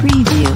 Preview.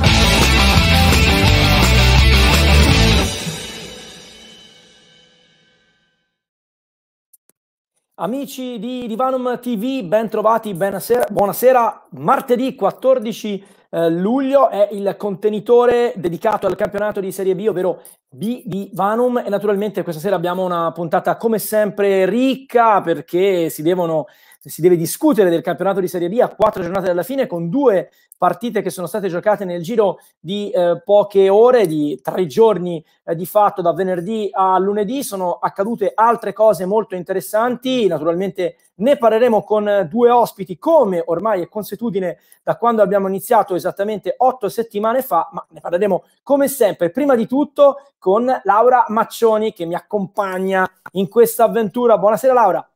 Amici di Divanum TV, ben trovati, ben sera, buonasera martedì 14 eh, luglio è il contenitore dedicato al campionato di Serie B, ovvero B di Vanum. E naturalmente questa sera abbiamo una puntata come sempre ricca perché si, devono, si deve discutere del campionato di Serie B a quattro giornate dalla fine con due partite che sono state giocate nel giro di eh, poche ore, di tre giorni eh, di fatto da venerdì a lunedì. Sono accadute altre cose molto interessanti, naturalmente ne parleremo con due ospiti come ormai è consuetudine da quando abbiamo iniziato esattamente otto settimane fa, ma ne parleremo come sempre, prima di tutto con Laura Maccioni che mi accompagna in questa avventura. Buonasera Laura.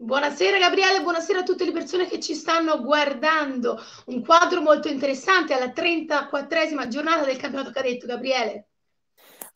Buonasera Gabriele, buonasera a tutte le persone che ci stanno guardando. Un quadro molto interessante alla 34esima giornata del campionato cadetto, Gabriele.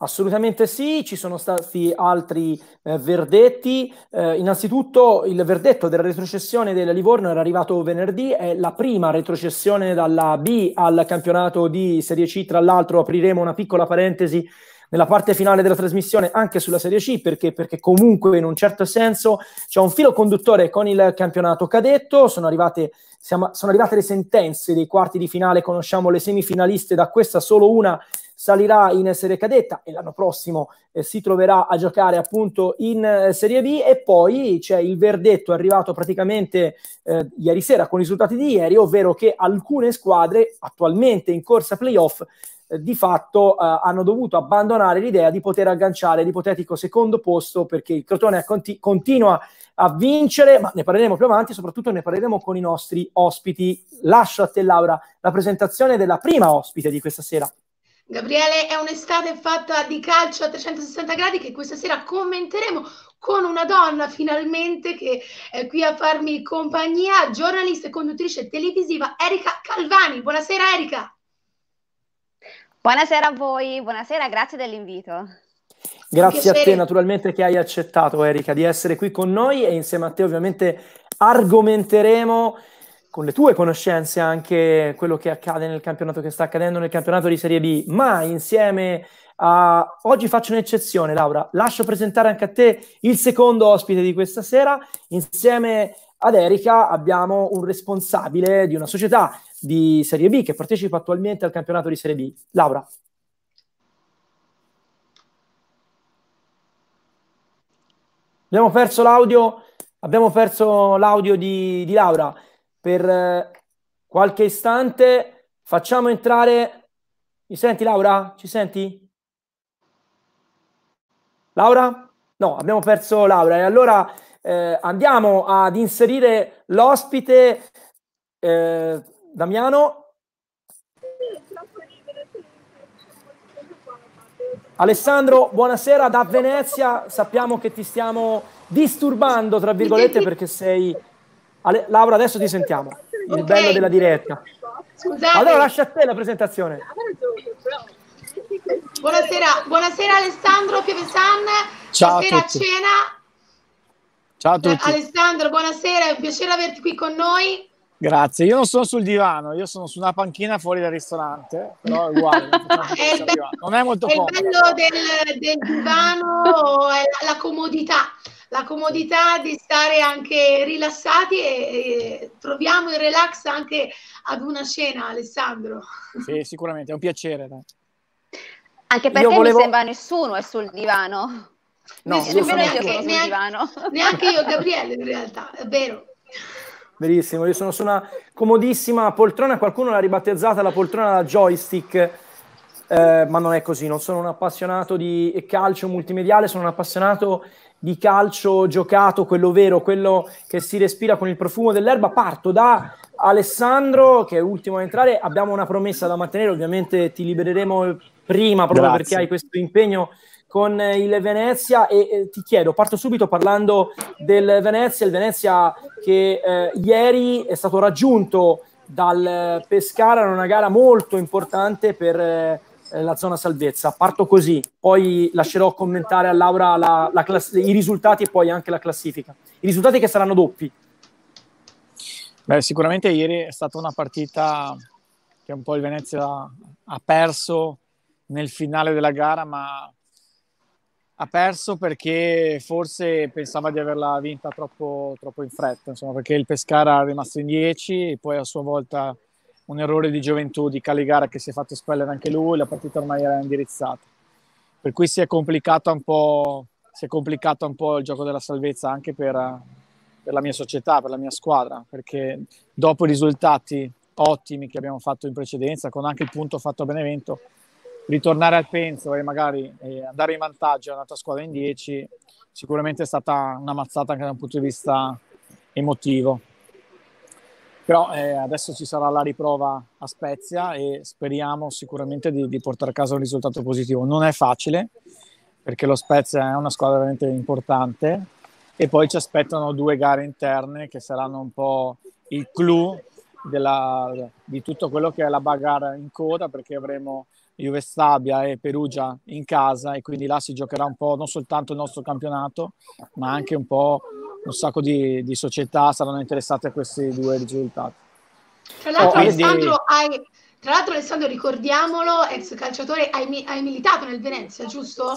Assolutamente sì, ci sono stati altri eh, verdetti. Eh, innanzitutto il verdetto della retrocessione del Livorno era arrivato venerdì, è la prima retrocessione dalla B al campionato di Serie C. Tra l'altro apriremo una piccola parentesi nella parte finale della trasmissione anche sulla Serie C perché, perché, comunque in un certo senso c'è un filo conduttore con il campionato cadetto, sono arrivate, siamo, sono arrivate le sentenze dei quarti di finale, conosciamo le semifinaliste, da questa solo una salirà in Serie Cadetta e l'anno prossimo eh, si troverà a giocare appunto in eh, Serie B e poi c'è il verdetto arrivato praticamente eh, ieri sera con i risultati di ieri, ovvero che alcune squadre attualmente in corsa playoff eh, di fatto eh, hanno dovuto abbandonare l'idea di poter agganciare l'ipotetico secondo posto perché il Crotone conti- continua a vincere, ma ne parleremo più avanti, soprattutto ne parleremo con i nostri ospiti. Lascio a te Laura la presentazione della prima ospite di questa sera. Gabriele, è un'estate fatta di calcio a 360 gradi che questa sera commenteremo con una donna finalmente che è qui a farmi compagnia, giornalista e conduttrice televisiva Erika Calvani. Buonasera Erika. Buonasera a voi, buonasera, grazie dell'invito. Grazie a te naturalmente che hai accettato Erika di essere qui con noi e insieme a te ovviamente argomenteremo con le tue conoscenze anche quello che accade nel campionato, che sta accadendo nel campionato di Serie B, ma insieme a... Oggi faccio un'eccezione, Laura, lascio presentare anche a te il secondo ospite di questa sera, insieme ad Erika abbiamo un responsabile di una società di Serie B che partecipa attualmente al campionato di Serie B. Laura. Abbiamo perso l'audio, abbiamo perso l'audio di, di Laura per eh, qualche istante facciamo entrare... Mi senti Laura? Ci senti? Laura? No, abbiamo perso Laura e allora eh, andiamo ad inserire l'ospite eh, Damiano. Alessandro, buonasera da Venezia, sappiamo che ti stiamo disturbando, tra virgolette, perché sei Ale, Laura, adesso ti sentiamo. Il okay. bello della diretta. Scusate. Allora lascia a te la presentazione. Ah, buonasera, buonasera Alessandro Pievesan. Ciao buonasera a, tutti. a cena. Ciao a tutti. Alessandro, buonasera, è un piacere averti qui con noi. Grazie, io non sono sul divano, io sono su una panchina fuori dal ristorante, però è uguale, non è molto comodo. Il bello del, del divano è la, la comodità, la comodità di stare anche rilassati e, e, troviamo il relax anche ad una scena, Alessandro. Sì, sicuramente, è un piacere. Dai. Anche perché non volevo... sembra nessuno è eh, sul divano. No, nessuno, io sono neanche, sul neanche, divano. neanche io, Gabriele, in realtà, è vero. Verissimo, io sono su una comodissima poltrona, qualcuno l'ha ribattezzata la poltrona da joystick. Eh, ma non è così, non sono un appassionato di calcio multimediale, sono un appassionato di calcio giocato, quello vero, quello che si respira con il profumo dell'erba. Parto da Alessandro, che è ultimo a entrare. Abbiamo una promessa da mantenere, ovviamente ti libereremo prima proprio Grazie. perché hai questo impegno con eh, il Venezia e eh, ti chiedo, parto subito parlando del Venezia, il Venezia che eh, ieri è stato raggiunto dal eh, Pescara in una gara molto importante per eh, eh, la zona salvezza. Parto così, poi lascerò commentare a Laura la, la class- i risultati e poi anche la classifica. I risultati che saranno doppi. Beh, sicuramente ieri è stata una partita che un po' il Venezia ha perso nel finale della gara, ma ha perso perché forse pensava di averla vinta troppo, troppo in fretta, insomma, perché il Pescara è rimasto in 10 e poi a sua volta un errore di gioventù di Caligara che si è fatto espellere anche lui, la partita ormai era indirizzata. Per cui si è complicato un po', complicato un po il gioco della salvezza anche per, per la mia società, per la mia squadra, perché dopo i risultati ottimi che abbiamo fatto in precedenza, con anche il punto fatto a Benevento, ritornare al penso e magari eh, andare in vantaggio a una squadra in 10 sicuramente è stata una mazzata anche da un punto di vista emotivo. Però eh, adesso ci sarà la riprova a Spezia e speriamo sicuramente di, di portare a casa un risultato positivo. Non è facile perché lo Spezia è una squadra veramente importante e poi ci aspettano due gare interne che saranno un po' il clou della, di tutto quello che è la bagarre in coda perché avremo Juve Stabia e Perugia in casa e quindi là si giocherà un po' non soltanto il nostro campionato ma anche un po' un sacco di, di società saranno interessate a questi due risultati. Tra l'altro, oh, Alessandro, hai, tra l'altro Alessandro, ricordiamolo, ex calciatore, hai, hai militato nel Venezia, giusto?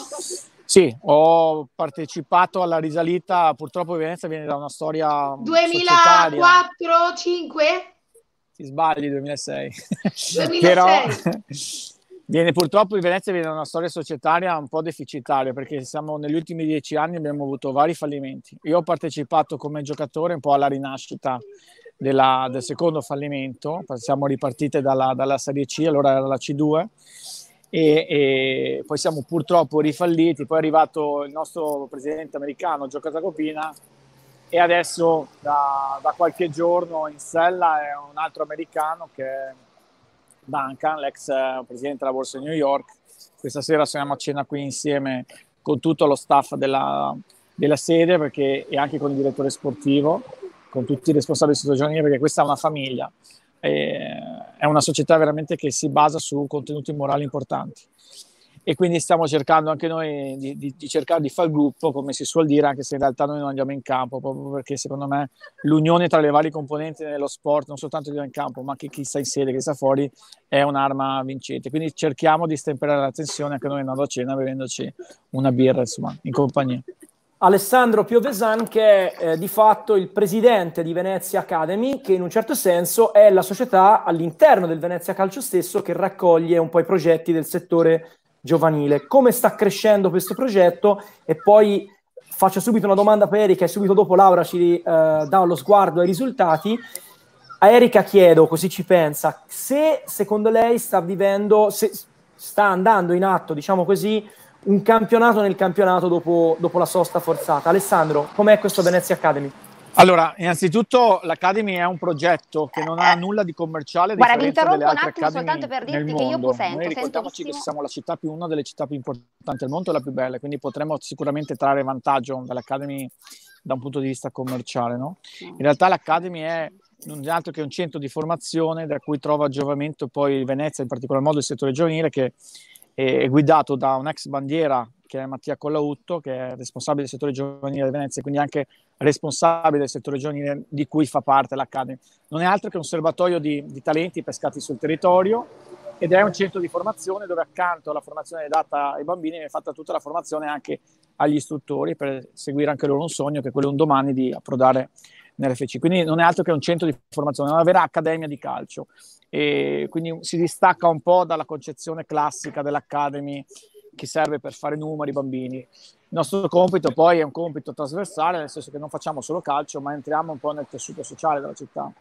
Sì, ho partecipato alla risalita, purtroppo Venezia viene da una storia 2004 2005 Ti sbagli, 2006. 2006. Però Viene, purtroppo in Venezia viene una storia societaria un po' deficitaria perché siamo, negli ultimi dieci anni abbiamo avuto vari fallimenti. Io ho partecipato come giocatore un po' alla rinascita della, del secondo fallimento, siamo ripartite dalla, dalla Serie C, allora era la C2 e, e, poi siamo purtroppo rifalliti, poi è arrivato il nostro presidente americano Gio Copina e adesso da, da qualche giorno in sella è un altro americano che Duncan, l'ex eh, presidente della Borsa di New York. Questa sera siamo a cena qui insieme con tutto lo staff della, della sede perché, e anche con il direttore sportivo, con tutti i responsabili di giovanile perché questa è una famiglia. E, è una società veramente che si basa su contenuti morali importanti e quindi stiamo cercando anche noi di, di, di cercare di fare gruppo, come si suol dire, anche se in realtà noi non andiamo in campo, proprio perché secondo me l'unione tra le varie componenti dello sport, non soltanto di va in campo, ma anche chi sta in sede, chi sta fuori, è un'arma vincente. Quindi cerchiamo di stemperare la tensione anche noi andando a cena, bevendoci una birra, insomma, in compagnia. Alessandro Piovesan, che è eh, di fatto il presidente di Venezia Academy, che in un certo senso è la società all'interno del Venezia Calcio stesso che raccoglie un po' i progetti del settore giovanile, come sta crescendo questo progetto e poi faccio subito una domanda per Erika e subito dopo Laura ci eh, dà lo sguardo ai risultati. A Erika chiedo, così ci pensa, se secondo lei sta vivendo, se sta andando in atto, diciamo così, un campionato nel campionato dopo, dopo la sosta forzata. Alessandro, com'è questo Venezia Academy? Allora, innanzitutto l'Academy è un progetto che non ha eh, nulla di commerciale. Guarda, vi interrompo un attimo soltanto per dirti che io sento. Noi ricordiamoci sento che siamo la città più, una delle città più importanti al mondo e la più bella, quindi potremmo sicuramente trarre vantaggio dall'Academy da un punto di vista commerciale. No? In realtà l'Academy è non altro che un centro di formazione da cui trova giovamento poi Venezia, in particolar modo il settore giovanile, che è guidato da un'ex bandiera che è Mattia Collautto, che è responsabile del settore giovanile di Venezia, quindi anche responsabile del settore giovanile di cui fa parte l'Accademy. Non è altro che un serbatoio di, di talenti pescati sul territorio ed è un centro di formazione dove accanto alla formazione data ai bambini viene fatta tutta la formazione anche agli istruttori per seguire anche loro un sogno che è quello un domani di approdare nell'FC. Quindi non è altro che un centro di formazione, una vera accademia di calcio. E quindi si distacca un po' dalla concezione classica dell'Academy che serve per fare numeri bambini. Il nostro compito poi è un compito trasversale, nel senso che non facciamo solo calcio, ma entriamo un po' nel tessuto sociale della città.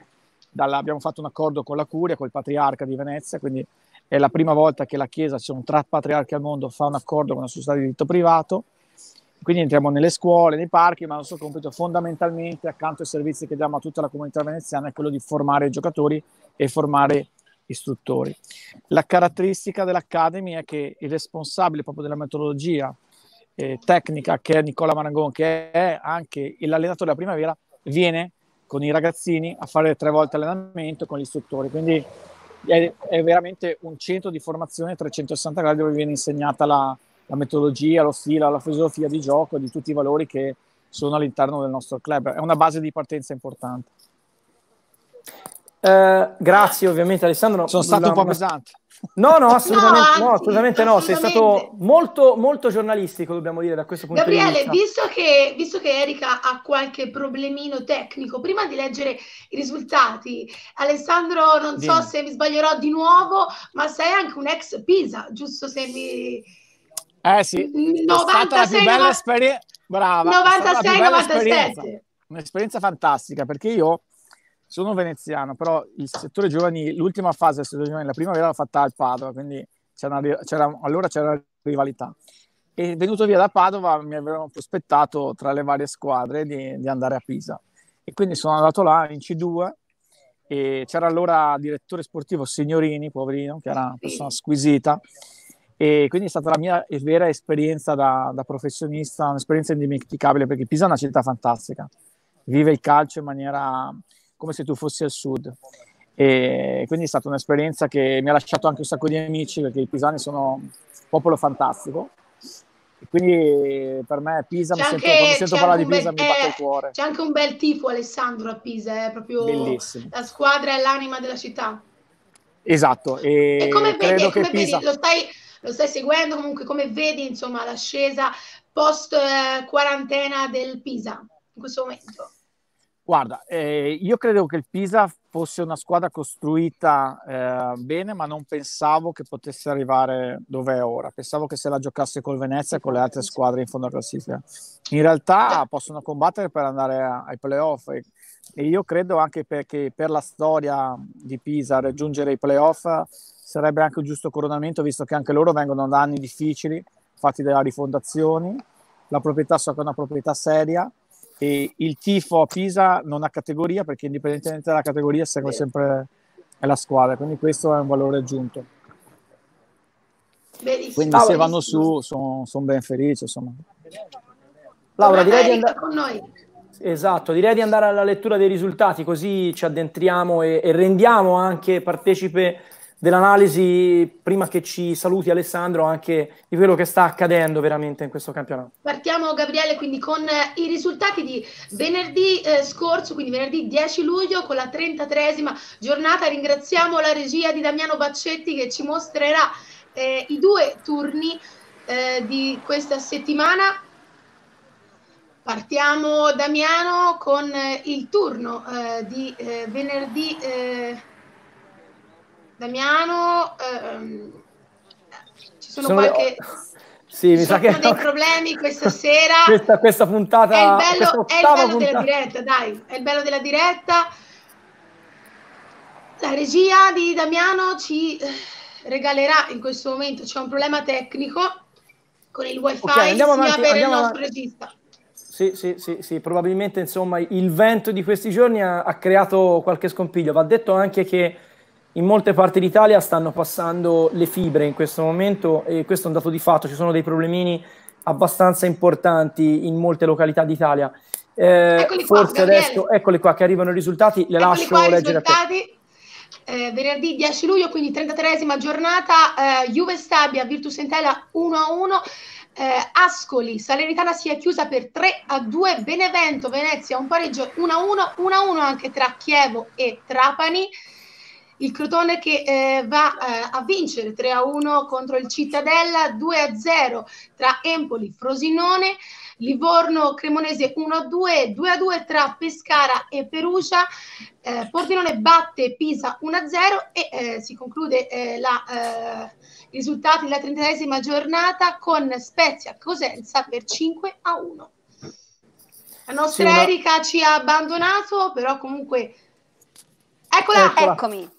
Dalla, abbiamo fatto un accordo con la Curia, col patriarca di Venezia, quindi è la prima volta che la Chiesa, c'è cioè un tra patriarchi al mondo, fa un accordo con una società di diritto privato. Quindi entriamo nelle scuole, nei parchi, ma il nostro compito fondamentalmente, accanto ai servizi che diamo a tutta la comunità veneziana, è quello di formare i giocatori e formare i istruttori. La caratteristica dell'Academy è che il responsabile proprio della metodologia eh, tecnica, che è Nicola Marangon, che è anche l'allenatore della primavera, viene con i ragazzini a fare tre volte allenamento con gli istruttori. Quindi è, è veramente un centro di formazione 360 gradi dove viene insegnata la, la metodologia, lo stile, la filosofia di gioco, di tutti i valori che sono all'interno del nostro club. È una base di partenza importante. Eh, grazie ovviamente Alessandro. Sono stato la... un po' pesante. No, no, assolutamente no, anzi, no, assolutamente no. sei stato molto, molto giornalistico, dobbiamo dire, da questo punto Gabriele, di vista. Gabriele, visto, visto che, Erika ha qualche problemino tecnico, prima di leggere i risultati, Alessandro, non Dimmi. so se mi sbaglierò di nuovo, ma sei anche un ex Pisa, giusto se mi... Eh sì, 96, 96, 97. Un'esperienza fantastica, perché io sono veneziano, però il settore giovanile, l'ultima fase del settore giovanile, la primavera l'ha fatta al Padova, quindi c'era c'era, allora c'era rivalità. E venuto via da Padova mi avevano prospettato tra le varie squadre di, di andare a Pisa. E quindi sono andato là in C2 e c'era allora direttore sportivo Signorini, poverino, che era una persona squisita. E quindi è stata la mia vera esperienza da, da professionista, un'esperienza indimenticabile perché Pisa è una città fantastica, vive il calcio in maniera come se tu fossi al sud. E quindi è stata un'esperienza che mi ha lasciato anche un sacco di amici perché i pisani sono un popolo fantastico. E quindi per me Pisa, anche, sento, quando sento parlare di Pisa bel, mi batte il eh, cuore. C'è anche un bel tifo Alessandro a Pisa, è proprio Bellissimo. la squadra è l'anima della città. Esatto. E, e come vedi, come Pisa... vedi lo, stai, lo stai seguendo comunque, come vedi insomma l'ascesa post eh, quarantena del Pisa in questo momento? Guarda, eh, io credevo che il Pisa fosse una squadra costruita eh, bene, ma non pensavo che potesse arrivare dove è ora. Pensavo che se la giocasse col Venezia e con le altre squadre in fondo alla classifica. In realtà possono combattere per andare a, ai playoff e, e, io credo anche perché per la storia di Pisa raggiungere i playoff sarebbe anche un giusto coronamento, visto che anche loro vengono da anni difficili, fatti dalla rifondazione. la proprietà so che è una proprietà seria e il tifo a Pisa non ha categoria perché indipendentemente dalla categoria segue sempre la squadra, quindi questo è un valore aggiunto. Benissimo. Quindi se vanno su sono son ben felice. Insomma. Laura, direi di andare con noi. Esatto, direi di andare alla lettura dei risultati così ci addentriamo e, e rendiamo anche partecipe dell'analisi prima che ci saluti Alessandro anche di quello che sta accadendo veramente in questo campionato. Partiamo Gabriele quindi con eh, i risultati di venerdì eh, scorso, quindi venerdì 10 luglio con la 33esima giornata. Ringraziamo la regia di Damiano Baccetti che ci mostrerà eh, i due turni eh, di questa settimana. Partiamo Damiano con eh, il turno eh, di venerdì Damiano, ehm, ci sono, sono qualche... Sì, mi sa che... dei problemi questa sera. questa, questa, puntata... È il bello, è il bello della diretta, dai, è il bello della diretta. La regia di Damiano ci eh, regalerà in questo momento, c'è un problema tecnico con il wifi, okay, andiamo avanti, per il nostro avanti. regista. Sì, sì, sì, sì, probabilmente insomma il vento di questi giorni ha, ha creato qualche scompiglio. Va detto anche che in molte parti d'Italia stanno passando le fibre in questo momento e questo è un dato di fatto, ci sono dei problemini abbastanza importanti in molte località d'Italia. Eh, eccoli qua, adesso, eccoli qua che arrivano i risultati, le eccoli lascio qua, leggere risultati. a te. Eh, venerdì 10 luglio, quindi 33esima giornata, eh, Juve Stabia, Virtus Entella 1-1. Eh, Ascoli, Salernitana si è chiusa per 3 2, Benevento, Venezia un pareggio 1 1, 1 1 anche tra Chievo e Trapani, il Crotone che eh, va eh, a vincere 3 a 1 contro il Cittadella, 2 a 0 tra Empoli, Frosinone, Livorno, Cremonese 1 a 2, 2 a 2 tra Pescara e Perugia, eh, Portinone batte Pisa 1 a 0 e eh, si conclude eh, la, eh, i risultati della trentesima giornata con Spezia Cosenza per 5 a 1. La nostra sì, Erika ci ha abbandonato, però comunque... Eccola, eccola. eccomi.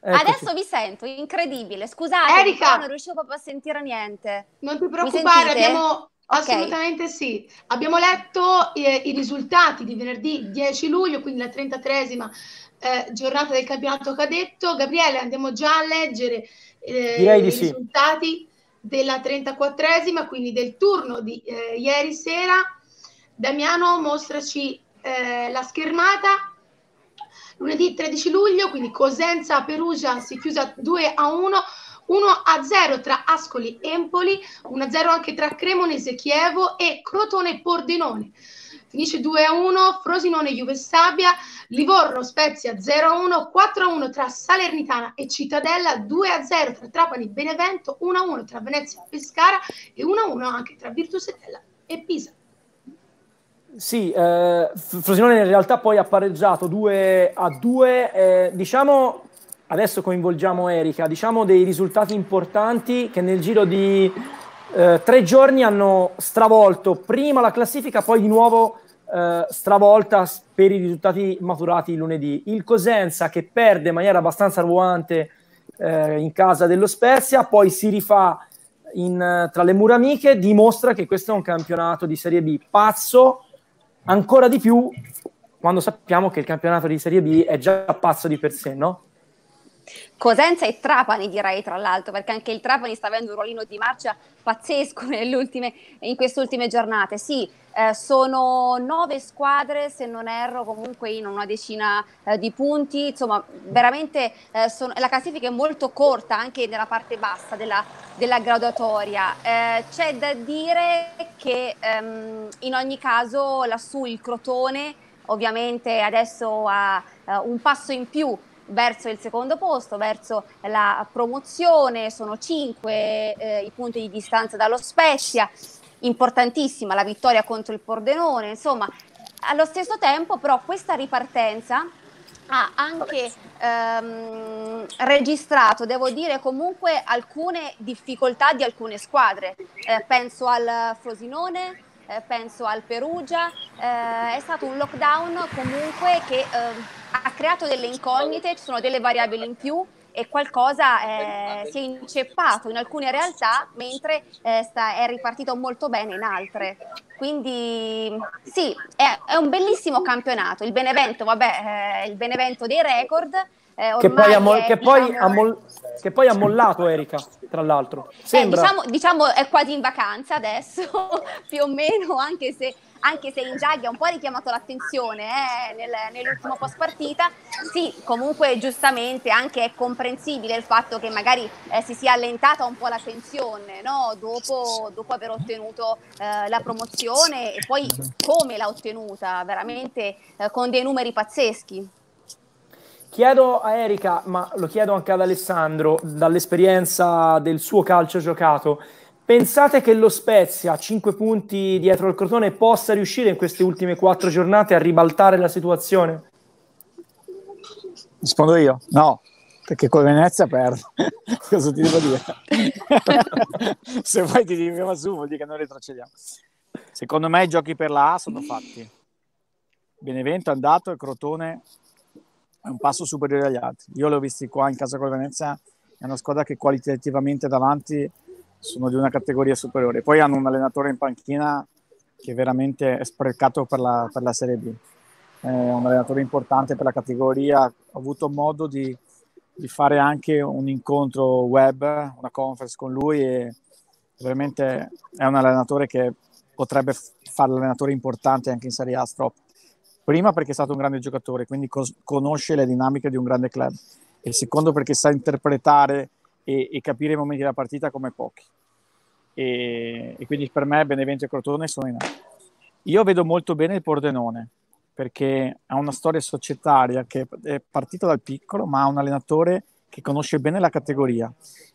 Eccoci. Adesso vi sento, incredibile. Scusate, Erika, non riuscivo proprio a sentire niente. Non ti preoccupare, abbiamo okay. assolutamente sì. Abbiamo letto eh, i risultati di venerdì 10 luglio, quindi la 33esima eh, giornata del campionato cadetto. Gabriele, andiamo già a leggere eh, i sì. risultati della 34esima, quindi del turno di eh, ieri sera. Damiano, mostraci eh, la schermata Lunedì 13 luglio, quindi Cosenza-Perugia si chiusa 2 a 1. 1 a 0 tra Ascoli Empoli, 1 a 0 anche tra Cremonese Chievo e Crotone Pordenone. Finisce 2 a 1 Frosinone Juve Stabia, Livorno Spezia 0 a 1, 4 a 1 tra Salernitana e Cittadella, 2 a 0 tra Trapani Benevento, 1 a 1 tra Venezia e Pescara e 1 a 1 anche tra Virtus Etella e Pisa. Sì, eh, Frosinone in realtà poi ha pareggiato 2 a 2, eh, diciamo adesso coinvolgiamo Erika, diciamo dei risultati importanti che nel giro di eh, tre giorni hanno stravolto prima la classifica, poi di nuovo eh, stravolta per i risultati maturati lunedì. Il Cosenza che perde in maniera abbastanza ruante eh, in casa dello Spezia, poi si rifà in, tra le mura amiche, dimostra che questo è un campionato di Serie B pazzo ancora di più quando sappiamo che il campionato di Serie B è già pazzo di per sé, no? Cosenza e Trapani direi tra l'altro, perché anche il Trapani sta avendo un ruolino di marcia pazzesco in queste ultime giornate. Sì, eh, sono nove squadre, se non erro, comunque in una decina eh, di punti. Insomma, veramente eh, sono, la classifica è molto corta anche nella parte bassa della, della graduatoria. Eh, c'è da dire che ehm, in ogni caso lassù il Crotone ovviamente adesso ha eh, un passo in più verso il secondo posto, verso la promozione, sono 5 eh, i punti di distanza dallo Spezia, importantissima la vittoria contro il Pordenone, insomma allo stesso tempo però questa ripartenza ha anche ehm, registrato, devo dire, comunque alcune difficoltà di alcune squadre. Eh, penso al Frosinone, eh, penso al Perugia, eh, è stato un lockdown comunque che eh, ha creato delle incognite, ci sono delle variabili in più e qualcosa eh, si è inceppato in alcune realtà mentre eh, sta, è ripartito molto bene in altre. Quindi sì, è, è un bellissimo campionato, il Benevento, vabbè, il Benevento dei record. Eh, che poi, ha, mol- che poi diciamo... ha, mol- che poi ha mollato Erika, tra l'altro. Sembra... Eh, diciamo, diciamo, è quasi in vacanza adesso, più o meno, anche se, anche se Inzaghi ha un po' richiamato l'attenzione eh, nel, nell'ultimo post partita. Sì, comunque giustamente anche è comprensibile il fatto che magari eh, si sia allentata un po' la tensione no? dopo, dopo, aver ottenuto eh, la promozione e poi come l'ha ottenuta, veramente eh, con dei numeri pazzeschi. Chiedo a Erika, ma lo chiedo anche ad Alessandro, dall'esperienza del suo calcio giocato, pensate che lo Spezia, 5 punti dietro al Crotone, possa riuscire in queste ultime 4 giornate a ribaltare la situazione? Rispondo io, no, perché con Venezia perde. Cosa ti devo dire? Se vuoi ti dico su vuol dire che noi retrocediamo. Secondo me i giochi per la A sono fatti. Benevento è andato e Crotone è un passo superiore agli altri. Io l'ho visti qua in casa con Venezia, è una squadra che qualitativamente davanti sono di una categoria superiore. Poi hanno un allenatore in panchina che veramente è sprecato per la, per la Serie B. È un allenatore importante per la categoria. Ho avuto modo di, di fare anche un incontro web, una conference con lui e veramente è un allenatore che potrebbe fare l'allenatore importante anche in Serie A, troppo. Prima perché è stato un grande giocatore, quindi cos- conosce le dinamiche di un grande club. E secondo perché sa interpretare e, e capire i momenti della partita come pochi. E, e, quindi per me Benevento e Crotone sono in atto. Io vedo molto bene il Pordenone perché ha una storia societaria che è partita dal piccolo, ma ha un allenatore che conosce bene la categoria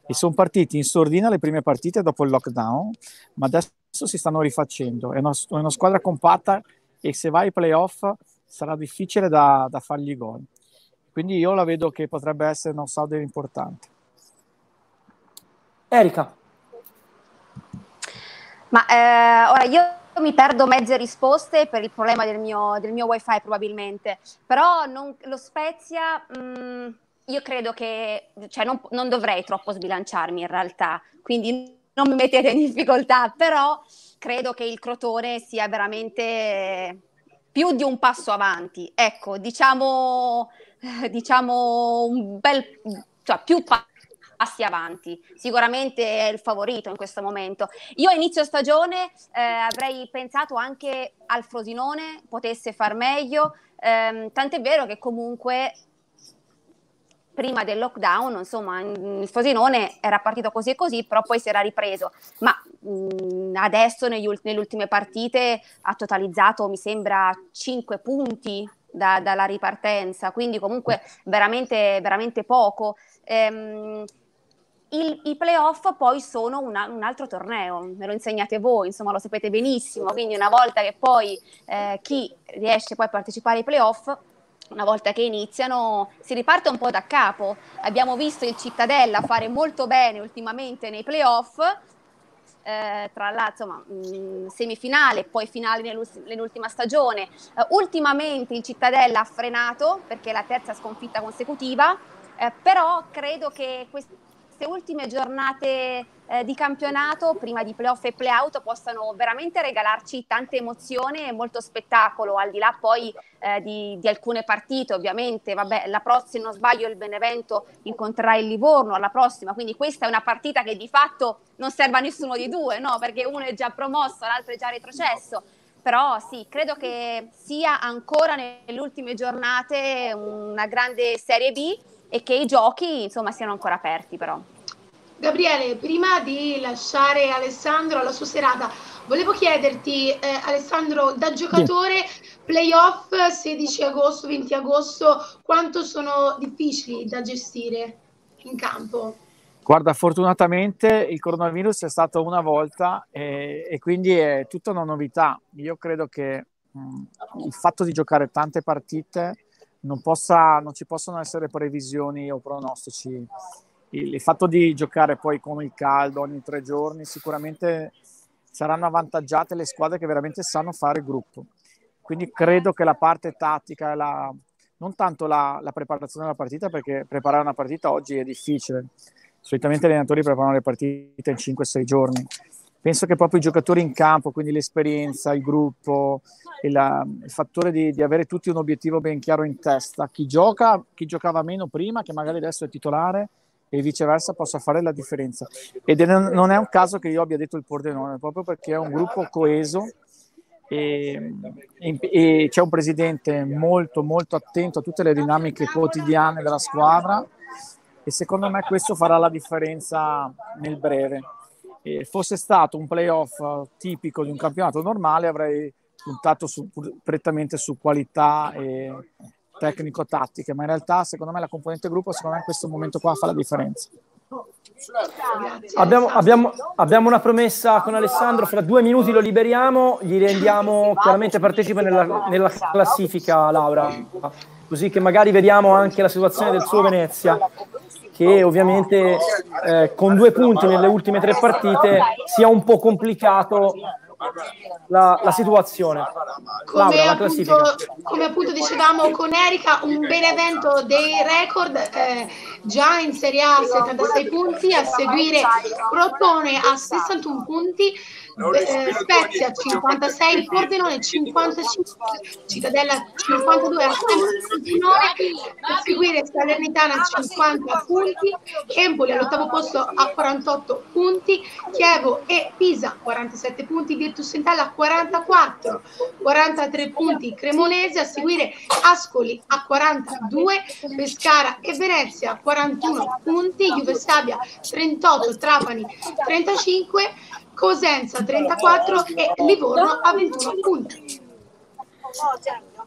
e sono partiti in sordina le prime partite dopo il lockdown, ma adesso si stanno rifacendo. È una, è una squadra compatta e se va ai playoff sarà difficile da, da fargli gol. Quindi io la vedo che potrebbe essere un saldo importante. Erika. Ma eh, ora io mi perdo mezze risposte per il problema del mio, del mio wifi probabilmente, però non, lo Spezia... Mh, mm, io credo che cioè non, non dovrei troppo sbilanciarmi in realtà, quindi non mi mettete in difficoltà, però credo che il Crotone sia veramente più di un passo avanti. Ecco, diciamo, eh, diciamo un bel, cioè più passi avanti. Sicuramente è il favorito in questo momento. Io a inizio stagione eh, avrei pensato anche al Frosinone potesse far meglio, ehm, tant'è vero che comunque prima del lockdown, insomma, il Frosinone era partito così e così, però poi si era ripreso. Ma mh, mm, adesso ult- nelle ultime partite ha totalizzato, mi sembra, 5 punti da- dalla ripartenza, quindi comunque veramente, veramente poco. Ehm, il, I playoff poi sono una, un altro torneo, me lo insegnate voi, insomma lo sapete benissimo, quindi una volta che poi eh, chi riesce poi a partecipare ai playoff una volta che iniziano si riparte un po' da capo. Abbiamo visto il Cittadella fare molto bene ultimamente nei playoff, eh, tra la insomma, mh, mm, semifinale, poi finale nell'ultima stagione. Eh, ultimamente il Cittadella ha frenato perché è la terza sconfitta consecutiva, eh, però credo che questa queste ultime giornate eh, di campionato, prima di playoff e playout, possano veramente regalarci tanta emozione e molto spettacolo, al di là poi eh, di, di, alcune partite ovviamente, vabbè la prossima, se non sbaglio, il Benevento incontrerà il Livorno alla prossima, quindi questa è una partita che di fatto non serve a nessuno di due, no? perché uno è già promosso, l'altro è già retrocesso però sì, credo che sia ancora nelle ultime giornate una grande Serie B e che i giochi insomma siano ancora aperti però. Gabriele, prima di lasciare Alessandro alla sua serata, volevo chiederti, eh, Alessandro, da giocatore, playoff 16 agosto, 20 agosto, quanto sono difficili da gestire in campo? Guarda, fortunatamente il coronavirus è stato una volta e, e quindi è tutta una novità. Io credo che mh, mm, il fatto di giocare tante partite non, possa, non ci possono essere previsioni o pronostici. Il, il fatto di giocare poi con il caldo ogni tre giorni sicuramente saranno avvantaggiate le squadre che veramente sanno fare gruppo. Quindi credo che la parte tattica, la, non tanto la, la, preparazione della partita, perché preparare una partita oggi è difficile. Solitamente gli allenatori preparano le partite in 5-6 giorni penso che proprio i giocatori in campo, quindi l'esperienza, il gruppo, la, il, fattore di, di, avere tutti un obiettivo ben chiaro in testa, chi gioca, chi giocava meno prima, che magari adesso è titolare e viceversa possa fare la differenza. Ed è, non è un caso che io abbia detto il Pordenone, proprio perché è un gruppo coeso e, e, e c'è un presidente molto molto attento a tutte le dinamiche quotidiane della squadra e secondo me questo farà la differenza nel breve eh, fosse stato un playoff tipico di un campionato normale, avrei puntato su, prettamente su qualità e tecnico-tattiche, ma in realtà secondo me la componente gruppo, secondo me in questo momento qua fa la differenza. Abbiamo, abbiamo, abbiamo, una promessa con Alessandro, fra due minuti lo liberiamo, gli rendiamo chiaramente partecipe nella, nella classifica Laura, così che magari vediamo anche la situazione del suo Venezia che ovviamente eh, con due punti nelle ultime tre partite sia un po' complicato la, la situazione. Come, Laura, appunto, la come, appunto, dicevamo con Erika, un Benevento dei record eh, già in Serie A 76 punti, a seguire propone a 61 punti eh, Spezia 56, Pordenone 55, Cittadella 52, Assemblea Pordenone, a seguire Salernitana 50 punti, Empoli all'ottavo posto a 48 punti, Chievo e Pisa 47 punti, Virtus Sentalla 44, 43 punti Cremonese, a seguire Ascoli a 42, Pescara e Venezia 41 punti, Juve Stabia 38, Trapani 35, Cosenza 34 e Livorno a 21 punti.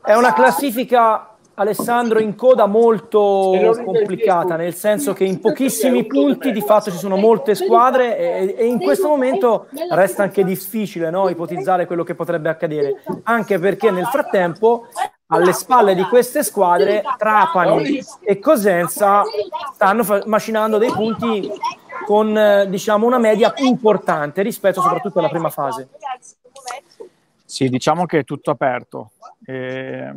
È una classifica Alessandro in coda molto complicata, nel senso che in pochissimi punti di fatto ci sono molte squadre e, e in questo momento resta anche difficile no, ipotizzare quello che potrebbe accadere, anche perché nel frattempo alle spalle di queste squadre Trapani e Cosenza stanno macinando dei punti con eh, diciamo, una media più importante rispetto soprattutto alla prima fase. Sì, diciamo che è tutto aperto. Eh,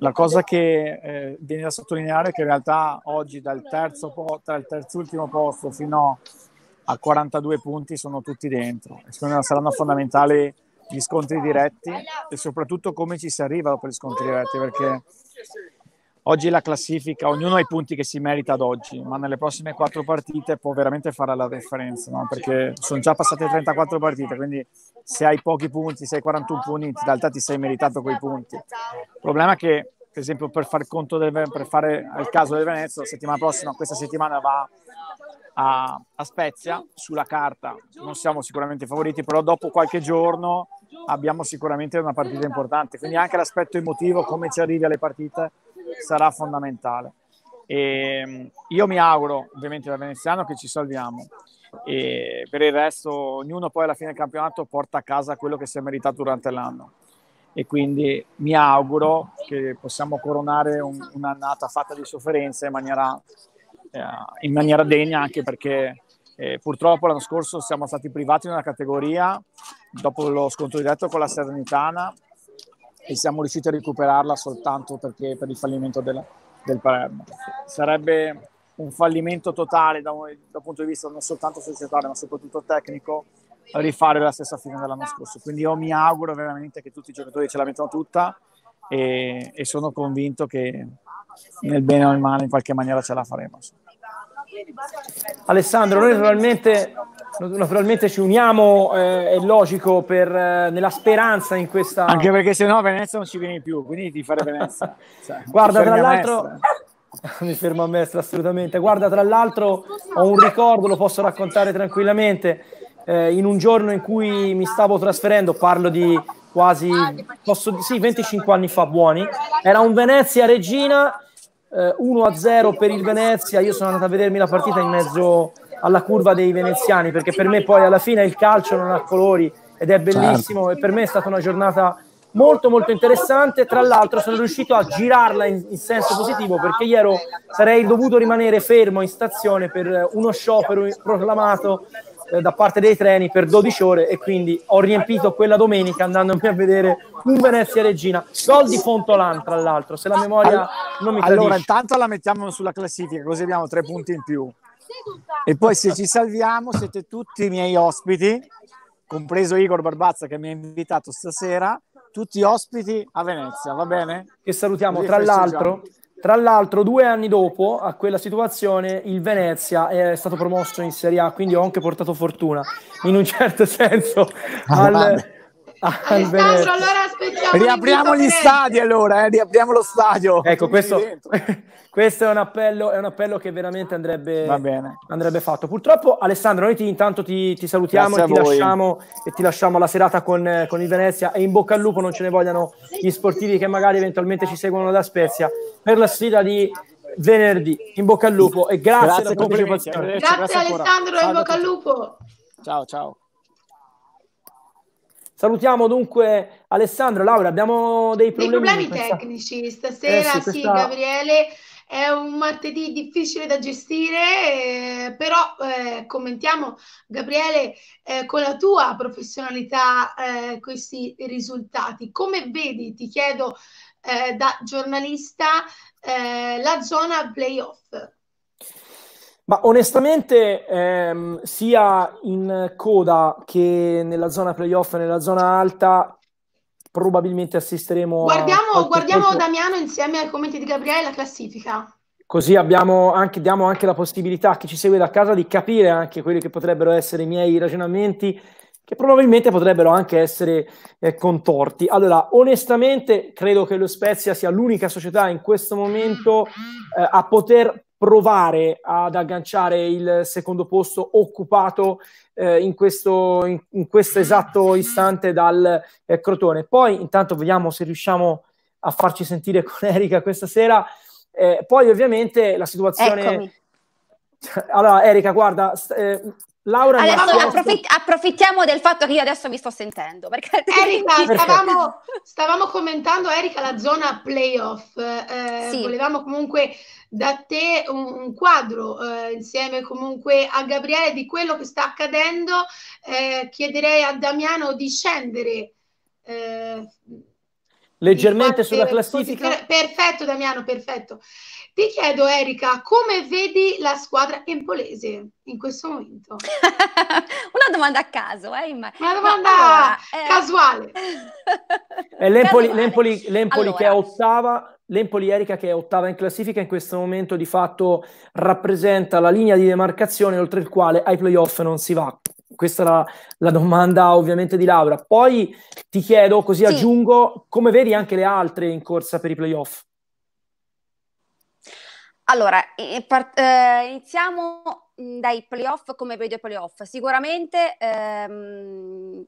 la cosa che eh, viene da sottolineare è che in realtà oggi dal terzo po- dal terzultimo posto fino a 42 punti sono tutti dentro. E secondo me saranno fondamentali gli scontri diretti e soprattutto come ci si arriva dopo gli scontri diretti perché oggi la classifica, ognuno ha i punti che si merita ad oggi, ma nelle prossime quattro partite può veramente fare la differenza, no? perché sono già passate 34 partite, quindi se hai pochi punti, se hai 41 punti, in realtà ti sei meritato quei punti. Il problema è che, per esempio, per far conto del, per fare il caso del Venezia, la settimana prossima, questa settimana va a, a, Spezia sulla carta non siamo sicuramente favoriti però dopo qualche giorno abbiamo sicuramente una partita importante quindi anche l'aspetto emotivo come ci arrivi alle partite sarà fondamentale. E ehm, io mi auguro, ovviamente da veneziano, che ci salviamo. E per il resto, ognuno poi alla fine del campionato porta a casa quello che si è meritato durante l'anno. E quindi mi auguro che possiamo coronare un, un'annata fatta di sofferenze in maniera, eh, in maniera degna, anche perché eh, purtroppo l'anno scorso siamo stati privati di una categoria dopo lo scontro diretto con la Serenitana e siamo riusciti a recuperarla soltanto perché per il fallimento della, del Palermo. Sarebbe un fallimento totale da dal punto di vista non soltanto societario ma soprattutto tecnico rifare la stessa fine dell'anno scorso. Quindi io mi auguro veramente che tutti i giocatori ce la mettano tutta e, e sono convinto che nel bene o nel male in qualche maniera ce la faremo. Alessandro, noi naturalmente Naturalmente ci uniamo, eh, è logico, per, eh, nella speranza in questa... Anche perché se no Venezia non ci vieni più, quindi ti fare Venezia. Cioè, Guarda, tra l'altro... Mi fermo a Mestre assolutamente. Guarda, tra l'altro ho un ricordo, lo posso raccontare tranquillamente. Eh, in un giorno in cui mi stavo trasferendo, parlo di quasi posso, sì, 25 anni fa buoni, era un Venezia Regina eh, 1-0 per il Venezia, io sono andato a vedermi la partita in mezzo alla curva dei veneziani, perché per me poi alla fine il calcio non ha colori ed è certo. bellissimo certo. e per me è stata una giornata molto molto interessante. Tra l'altro sono riuscito a girarla in, in senso positivo perché ieri sarei dovuto rimanere fermo in stazione per uno sciopero proclamato eh, da parte dei treni per 12 ore e quindi ho riempito quella domenica andandomi a vedere un Venezia Regina. Gol di Fontolan tra l'altro, se la memoria non mi tradisce. Allora intanto la mettiamo sulla classifica così abbiamo tre punti in più. E poi se ci salviamo siete tutti i miei ospiti, compreso Igor Barbazza che mi ha invitato stasera, tutti ospiti a Venezia, va bene? Che salutiamo, tra l'altro, tra l'altro, due anni dopo a quella situazione, il Venezia è stato promosso in Serie A, quindi ho anche portato fortuna in un certo senso ah, al, Ah, Alessandro, allora aspettiamo. Riapriamo gli stadi allora, eh? riapriamo lo stadio. Ecco, questo, questo è, un appello, è, un appello, che veramente andrebbe, andrebbe fatto. Purtroppo Alessandro, noi ti, intanto ti, ti salutiamo e ti, lasciamo, e ti, lasciamo, alla serata con, con, il Venezia e in bocca al lupo non ce ne vogliano gli sportivi che magari eventualmente ci seguono da Spezia per la sfida di venerdì. In bocca al lupo e grazie, grazie per la partecipazione. Grazie, grazie Alessandro, in bocca al lupo. Ciao, ciao. Salutiamo dunque Alessandro, Laura, abbiamo dei problemi. Dei problemi questa... tecnici stasera, eh sì, questa... sì, Gabriele. È un martedì difficile da gestire, eh, però eh, commentiamo, Gabriele, eh, con la tua professionalità eh, questi risultati. Come vedi, ti chiedo eh, da giornalista, la zona playoff? Ma onestamente, ehm, sia in coda che nella zona playoff nella zona alta, probabilmente assisteremo. Guardiamo, a guardiamo Damiano insieme ai commenti di Gabriele la classifica. Così anche, diamo anche la possibilità a chi ci segue da casa di capire anche quelli che potrebbero essere i miei ragionamenti, che probabilmente potrebbero anche essere eh, contorti. Allora, onestamente, credo che lo Spezia sia l'unica società in questo momento eh, a poter provare ad agganciare il secondo posto occupato eh, in, questo, in, in, questo, esatto istante dal eh, Crotone. Poi intanto vediamo se riusciamo a farci sentire con Erika questa sera. Eh, poi ovviamente la situazione... Eccomi. Allora Erika, guarda, st- eh, Laura allora, approfitt- approfittiamo del fatto che io adesso mi sto sentendo. Perché... Erika, stavamo, stavamo, commentando, Erika, la zona playoff. Eh, sì. Volevamo comunque da te un, un quadro eh, insieme comunque a Gabriele di quello che sta accadendo. Eh, chiederei a Damiano di scendere. Eh, Leggermente di sulla classifica. Perfetto Damiano, perfetto. Ti chiedo, Erika, come vedi la squadra empolese in questo momento? Una domanda a caso, eh? Una domanda allora, eh, casuale. Eh... L'Empoli, L'Empoli, l'Empoli allora. che è ottava, l'Empoli Erika che è ottava in classifica in questo momento di fatto rappresenta la linea di demarcazione oltre il quale ai playoff non si va. Questa era la, la domanda ovviamente di Laura. Poi ti chiedo, così sì. aggiungo, come vedi anche le altre in corsa per i playoff? Allora, eh, iniziamo mm, dai playoff, come vedo i playoff. Sicuramente, ehm,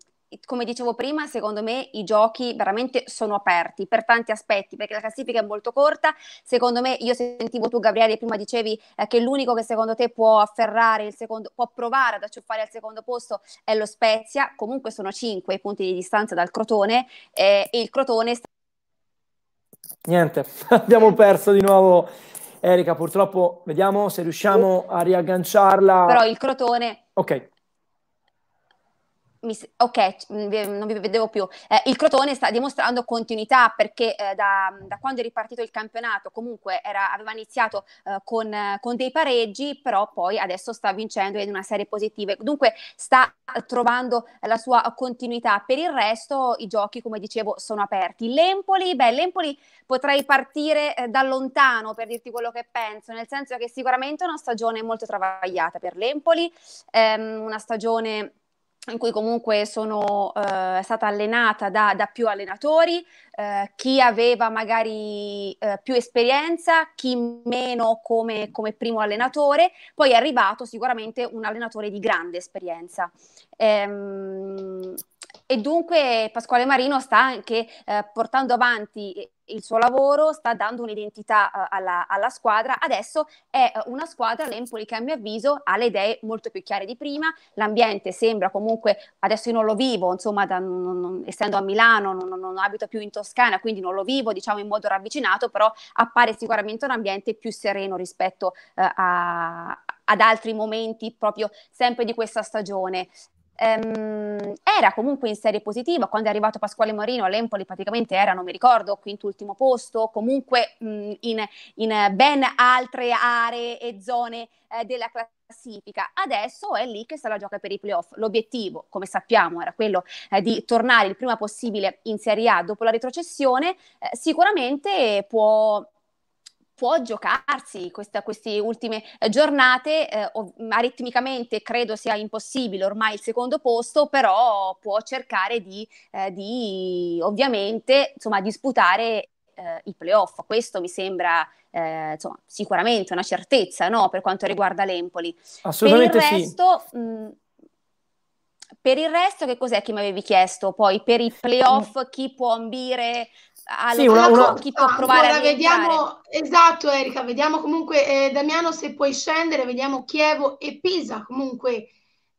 come dicevo prima, secondo me i giochi veramente sono aperti per tanti aspetti, perché la classifica è molto corta. Secondo me, io sentivo tu, Gabriele, prima dicevi eh, che l'unico che secondo te può afferrare il secondo, può provare ad acciuffare al secondo posto è lo Spezia. Comunque sono 5 i punti di distanza dal Crotone eh, e il Crotone... Sta... Niente, abbiamo perso di nuovo Erika, purtroppo vediamo se riusciamo a riagganciarla. Però il crotone. Ok mi, ok, mm, non vi vedevo più. Eh, il Crotone sta dimostrando continuità perché eh, da, mm, da, quando è ripartito il campionato comunque era, aveva iniziato eh, con, con, dei pareggi, però poi adesso sta vincendo in una serie positiva. Dunque sta trovando la sua continuità. Per il resto i giochi, come dicevo, sono aperti. L'Empoli, beh, l'Empoli potrei partire eh, da lontano per dirti quello che penso, nel senso che sicuramente è una stagione molto travagliata per l'Empoli, ehm, una stagione in cui comunque sono eh, stata allenata da, da più allenatori, eh, chi aveva magari eh, più esperienza, chi meno come, come, primo allenatore, poi è arrivato sicuramente un allenatore di grande esperienza. Ehm, e dunque Pasquale Marino sta anche eh, portando avanti il suo lavoro, sta dando un'identità uh, alla, alla, squadra. Adesso è uh, una squadra, l'Empoli, che a mio avviso ha le idee molto più chiare di prima. L'ambiente sembra comunque, adesso io non lo vivo, insomma, da, non, non, essendo a Milano, non, non, abito più in Toscana, quindi non lo vivo, diciamo, in modo ravvicinato, però appare sicuramente un ambiente più sereno rispetto uh, a, ad altri momenti proprio sempre di questa stagione ehm, era comunque in serie positiva, quando è arrivato Pasquale Marino all'Empoli praticamente era, non mi ricordo, quint'ultimo posto, comunque mh, mm, in, in, ben altre aree e zone eh, della classifica classifica. Adesso è lì che sta la gioca per i playoff. L'obiettivo, come sappiamo, era quello eh, di tornare il prima possibile in Serie A dopo la retrocessione. Eh, sicuramente può può giocarsi questa, queste ultime eh, giornate, eh, mm, aritmicamente credo sia impossibile ormai il secondo posto, però può cercare di, eh, di ovviamente insomma, disputare eh, i playoff, questo mi sembra eh, insomma, sicuramente una certezza no? per quanto riguarda l'Empoli. Assolutamente per il resto, sì. Mm, mh, per il resto, che cos'è che mi avevi chiesto? Poi per i playoff chi può ambire ah, sì, una, una... chi può ah, provare allora, a vediamo, Esatto Erika, vediamo comunque eh, Damiano se puoi scendere, vediamo Chievo e Pisa comunque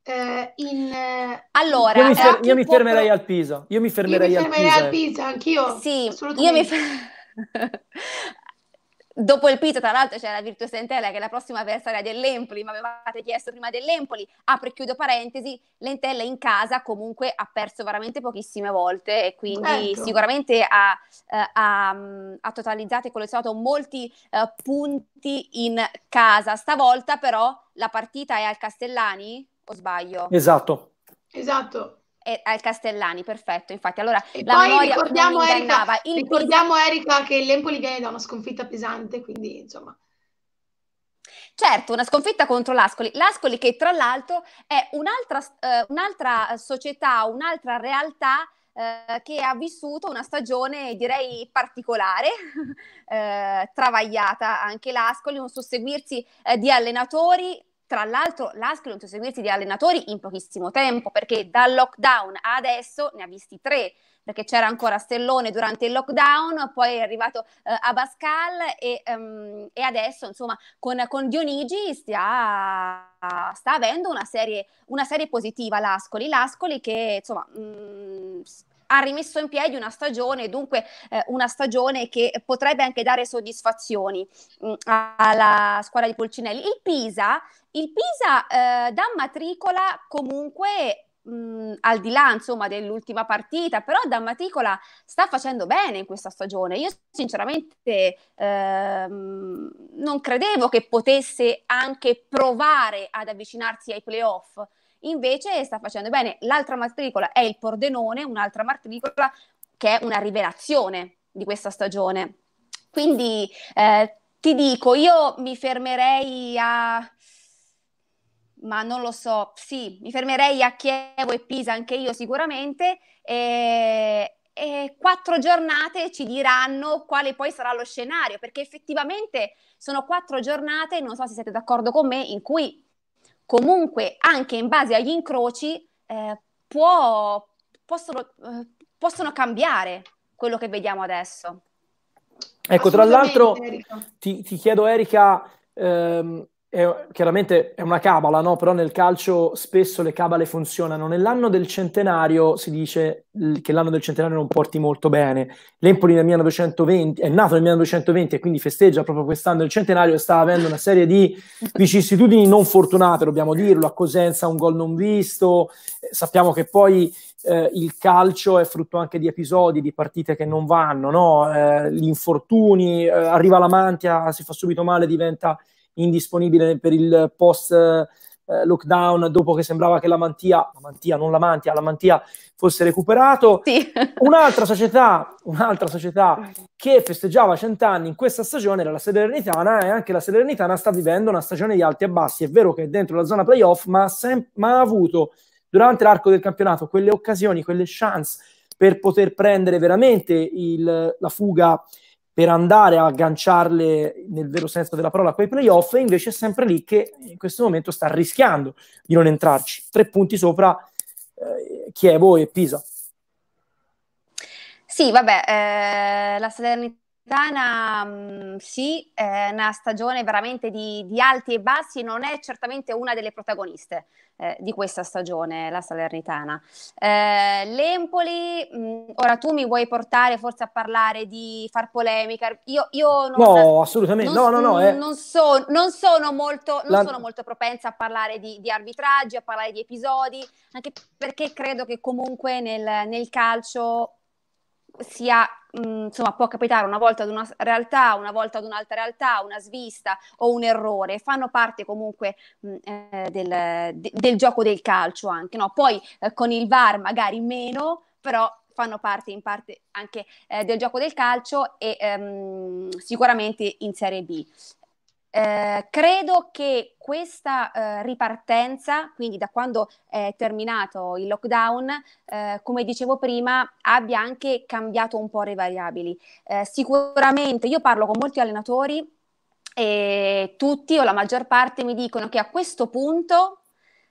eh, in... Eh, allora, io mi, fer- eh, io mi fermerei pro... al Pisa, io mi fermerei, io mi fermerei al Pisa. Al Pisa anch'io. Sì, io mi fermerei... Dopo il Pisa, tra l'altro, c'era la Virtus Entella, che è la prossima avversaria dell'Empoli, ma avevate chiesto prima dell'Empoli. Apro e chiudo parentesi, l'Entella in casa comunque ha perso veramente pochissime volte e quindi ecco. sicuramente ha, eh, ha, mm, ha, totalizzato e collezionato molti eh, punti in casa. Stavolta però la partita è al Castellani, o sbaglio? Esatto. Esatto e al Castellani, perfetto. Infatti, allora e la memoria ricordiamo, Erika, il... ricordiamo Erika che l'Empoli viene da una sconfitta pesante, quindi insomma. Certo, una sconfitta contro l'Ascoli. L'Ascoli che tra l'altro è un'altra, eh, un'altra società, un'altra realtà eh, che ha vissuto una stagione direi particolare, eh, travagliata anche l'Ascoli, un susseguirsi eh, di allenatori tra l'altro l'ASCL non un seguirsi di allenatori in pochissimo tempo, perché dal lockdown a adesso ne ha visti tre, perché c'era ancora Stellone durante il lockdown, poi è arrivato eh, Abascal e, um, e, adesso insomma con, con Dionigi stia, sta avendo una serie, una serie positiva l'Ascoli, l'Ascoli che insomma... Mh, mm, ha rimesso in piedi una stagione, dunque eh, una stagione che potrebbe anche dare soddisfazioni mh, mm, alla squadra di Pulcinelli. Il Pisa, il Pisa eh, da matricola comunque Mh, mm, al di là insomma dell'ultima partita, però da matricola sta facendo bene in questa stagione. Io sinceramente ehm, non credevo che potesse anche provare ad avvicinarsi ai playoff, invece sta facendo bene. L'altra matricola è il Pordenone, un'altra matricola che è una rivelazione di questa stagione. Quindi eh, ti dico, io mi fermerei a ma non lo so, sì, mi fermerei a Chievo e Pisa anche io sicuramente. E, e, quattro giornate ci diranno quale poi sarà lo scenario, perché effettivamente sono quattro giornate, non so se siete d'accordo con me, in cui comunque anche in base agli incroci eh, può, possono, eh, possono cambiare quello che vediamo adesso. Ecco, tra l'altro ti, ti chiedo Erika, ehm, è, chiaramente è una cabala, no? però nel calcio spesso le cabale funzionano. Nell'anno del centenario si dice che l'anno del centenario non porti molto bene. L'Empoli nel 1920, è nato nel 1920 e quindi festeggia proprio quest'anno il centenario e sta avendo una serie di vicissitudini non fortunate, dobbiamo dirlo, a Cosenza un gol non visto. Eh, sappiamo che poi eh, il calcio è frutto anche di episodi, di partite che non vanno, no? eh, gli infortuni, eh, arriva la mantia, si fa subito male, diventa indisponibile per il post eh, lockdown dopo che sembrava che la mantia, la mantia non la mantia, la mantia fosse recuperato. Sì. Un'altra società, un'altra società che festeggiava cent'anni in questa stagione era la Salernitana e anche la Salernitana sta vivendo una stagione di alti e bassi. È vero che è dentro la zona playoff, ma, sem- ma ha avuto durante l'arco del campionato quelle occasioni, quelle chance per poter prendere veramente il, la fuga per andare a agganciarle nel vero senso della parola a quei playoff, e invece è sempre lì che in questo momento sta rischiando di non entrarci. Tre punti sopra eh, Chievo e Pisa. Sì, vabbè, eh, la Salernitana Dana, mm, sì, è una stagione veramente di, di, alti e bassi, non è certamente una delle protagoniste eh, di questa stagione, la Salernitana. Eh, L'Empoli, mh, mm, ora tu mi vuoi portare forse a parlare di far polemica, io, io non... No, assolutamente, non, no, no, no. Eh. Non, so, non, sono molto, non la... sono molto propensa a parlare di, di, arbitraggi, a parlare di episodi, anche perché credo che comunque nel, nel calcio sia, mh, mm, insomma, può capitare una volta ad una realtà, una volta ad un'altra realtà, una svista o un errore, fanno parte comunque mh, mm, eh, del, de, del, gioco del calcio anche, no? Poi eh, con il VAR magari meno, però fanno parte in parte anche eh, del gioco del calcio e ehm, sicuramente in Serie B. Eh, credo che questa eh, ripartenza, quindi da quando è terminato il lockdown, eh, come dicevo prima, abbia anche cambiato un po' le variabili. Eh, sicuramente io parlo con molti allenatori e tutti o la maggior parte mi dicono che a questo punto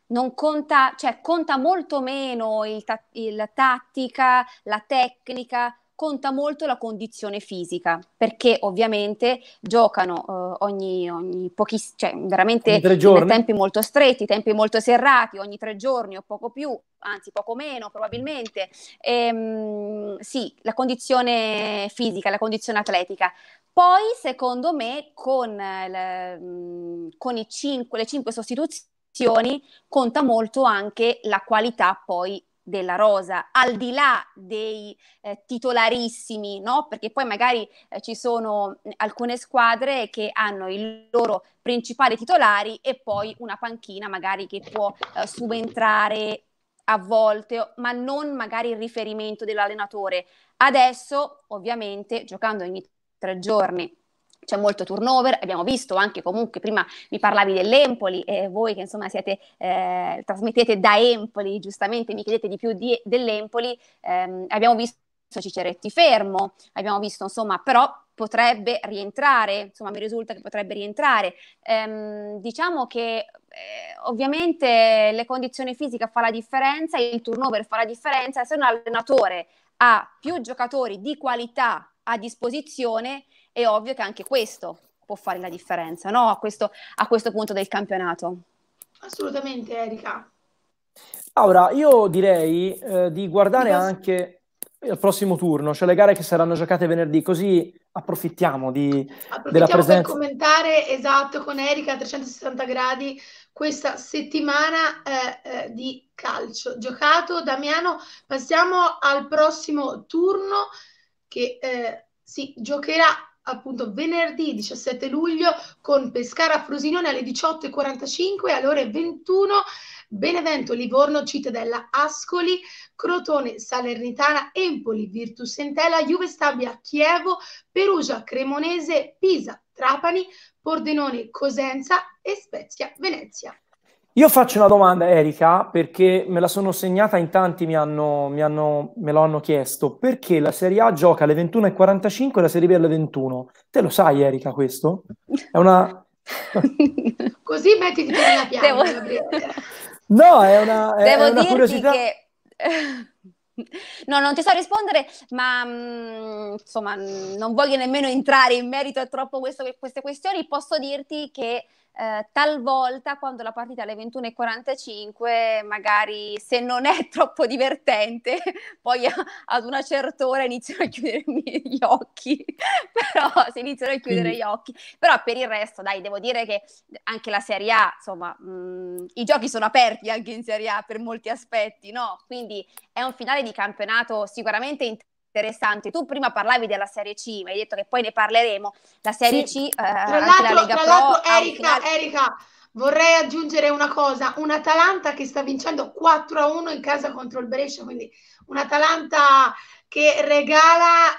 non conta, cioè conta molto meno il ta- il tattica, la tecnica, conta molto la condizione fisica, perché ovviamente giocano eh, ogni, ogni pochissimo, cioè veramente in tempi molto stretti, tempi molto serrati, ogni tre giorni o poco più, anzi poco meno probabilmente. E, ehm, mh, sì, la condizione fisica, la condizione atletica. Poi, secondo me, con, eh, mh, con 5, le cinque sostituzioni conta molto anche la qualità poi della rosa, al di là dei eh, titolarissimi, no? perché poi magari eh, ci sono alcune squadre che hanno i loro principali titolari e poi una panchina magari che può eh, subentrare a volte, ma non magari il riferimento dell'allenatore. Adesso, ovviamente, giocando ogni tre giorni c'è molto turnover, abbiamo visto anche comunque, prima mi parlavi dell'Empoli, eh, voi che insomma siete, eh, trasmettete da Empoli, giustamente mi chiedete di più di, dell'Empoli, ehm, abbiamo visto Ciceretti fermo, abbiamo visto insomma però potrebbe rientrare, insomma mi risulta che potrebbe rientrare. Ehm, diciamo che eh, ovviamente le condizioni fisiche fa la differenza, il turnover fa la differenza, se un allenatore ha più giocatori di qualità a disposizione, è ovvio che anche questo può fare la differenza no? a, questo, a questo punto del campionato. Assolutamente Erika. Allora, io direi eh, di guardare Because... anche il prossimo turno, cioè le gare che saranno giocate venerdì, così approfittiamo, di, approfittiamo della presenza. per commentare, esatto, con Erika a 360 gradi questa settimana eh, eh, di calcio giocato. Damiano, passiamo al prossimo turno che eh, si giocherà appunto venerdì 17 luglio con Pescara Frosinone alle 18.45 e alle ore 21 Benevento, Livorno, Cittadella, Ascoli, Crotone, Salernitana, Empoli, Virtus Entella Juve Stabia, Chievo, Perugia, Cremonese, Pisa, Trapani, Pordenone, Cosenza e Spezia, Venezia. Io faccio una domanda, Erika, perché me la sono segnata in tanti, mi hanno, mi hanno, me lo hanno chiesto. Perché la Serie A gioca alle 21.45 e la Serie B alle 21? Te lo sai, Erika, questo? È una... Così metti mettiti nella pianta. Devo... No, è una, è, Devo è una curiosità... Che... No, non ti so rispondere, ma mh, mm, insomma, non voglio nemmeno entrare in merito a troppo questo, queste questioni. Posso dirti che eh, talvolta quando la partita è alle 21.45 magari se non è troppo divertente poi ad una certa ora iniziano a chiudermi gli occhi però si iniziano a chiudere gli occhi però per il resto dai devo dire che anche la Serie A insomma mh, mm, i giochi sono aperti anche in Serie A per molti aspetti no quindi è un finale di campionato sicuramente interessante interessanti. Tu prima parlavi della Serie C, mi hai detto che poi ne parleremo. La Serie sì. C, eh, tra l'altro, la tra l'altro Pro, Erika, Erika, vorrei aggiungere una cosa, un'Atalanta che sta vincendo 4-1 a in casa contro il Brescia, quindi un'Atalanta che regala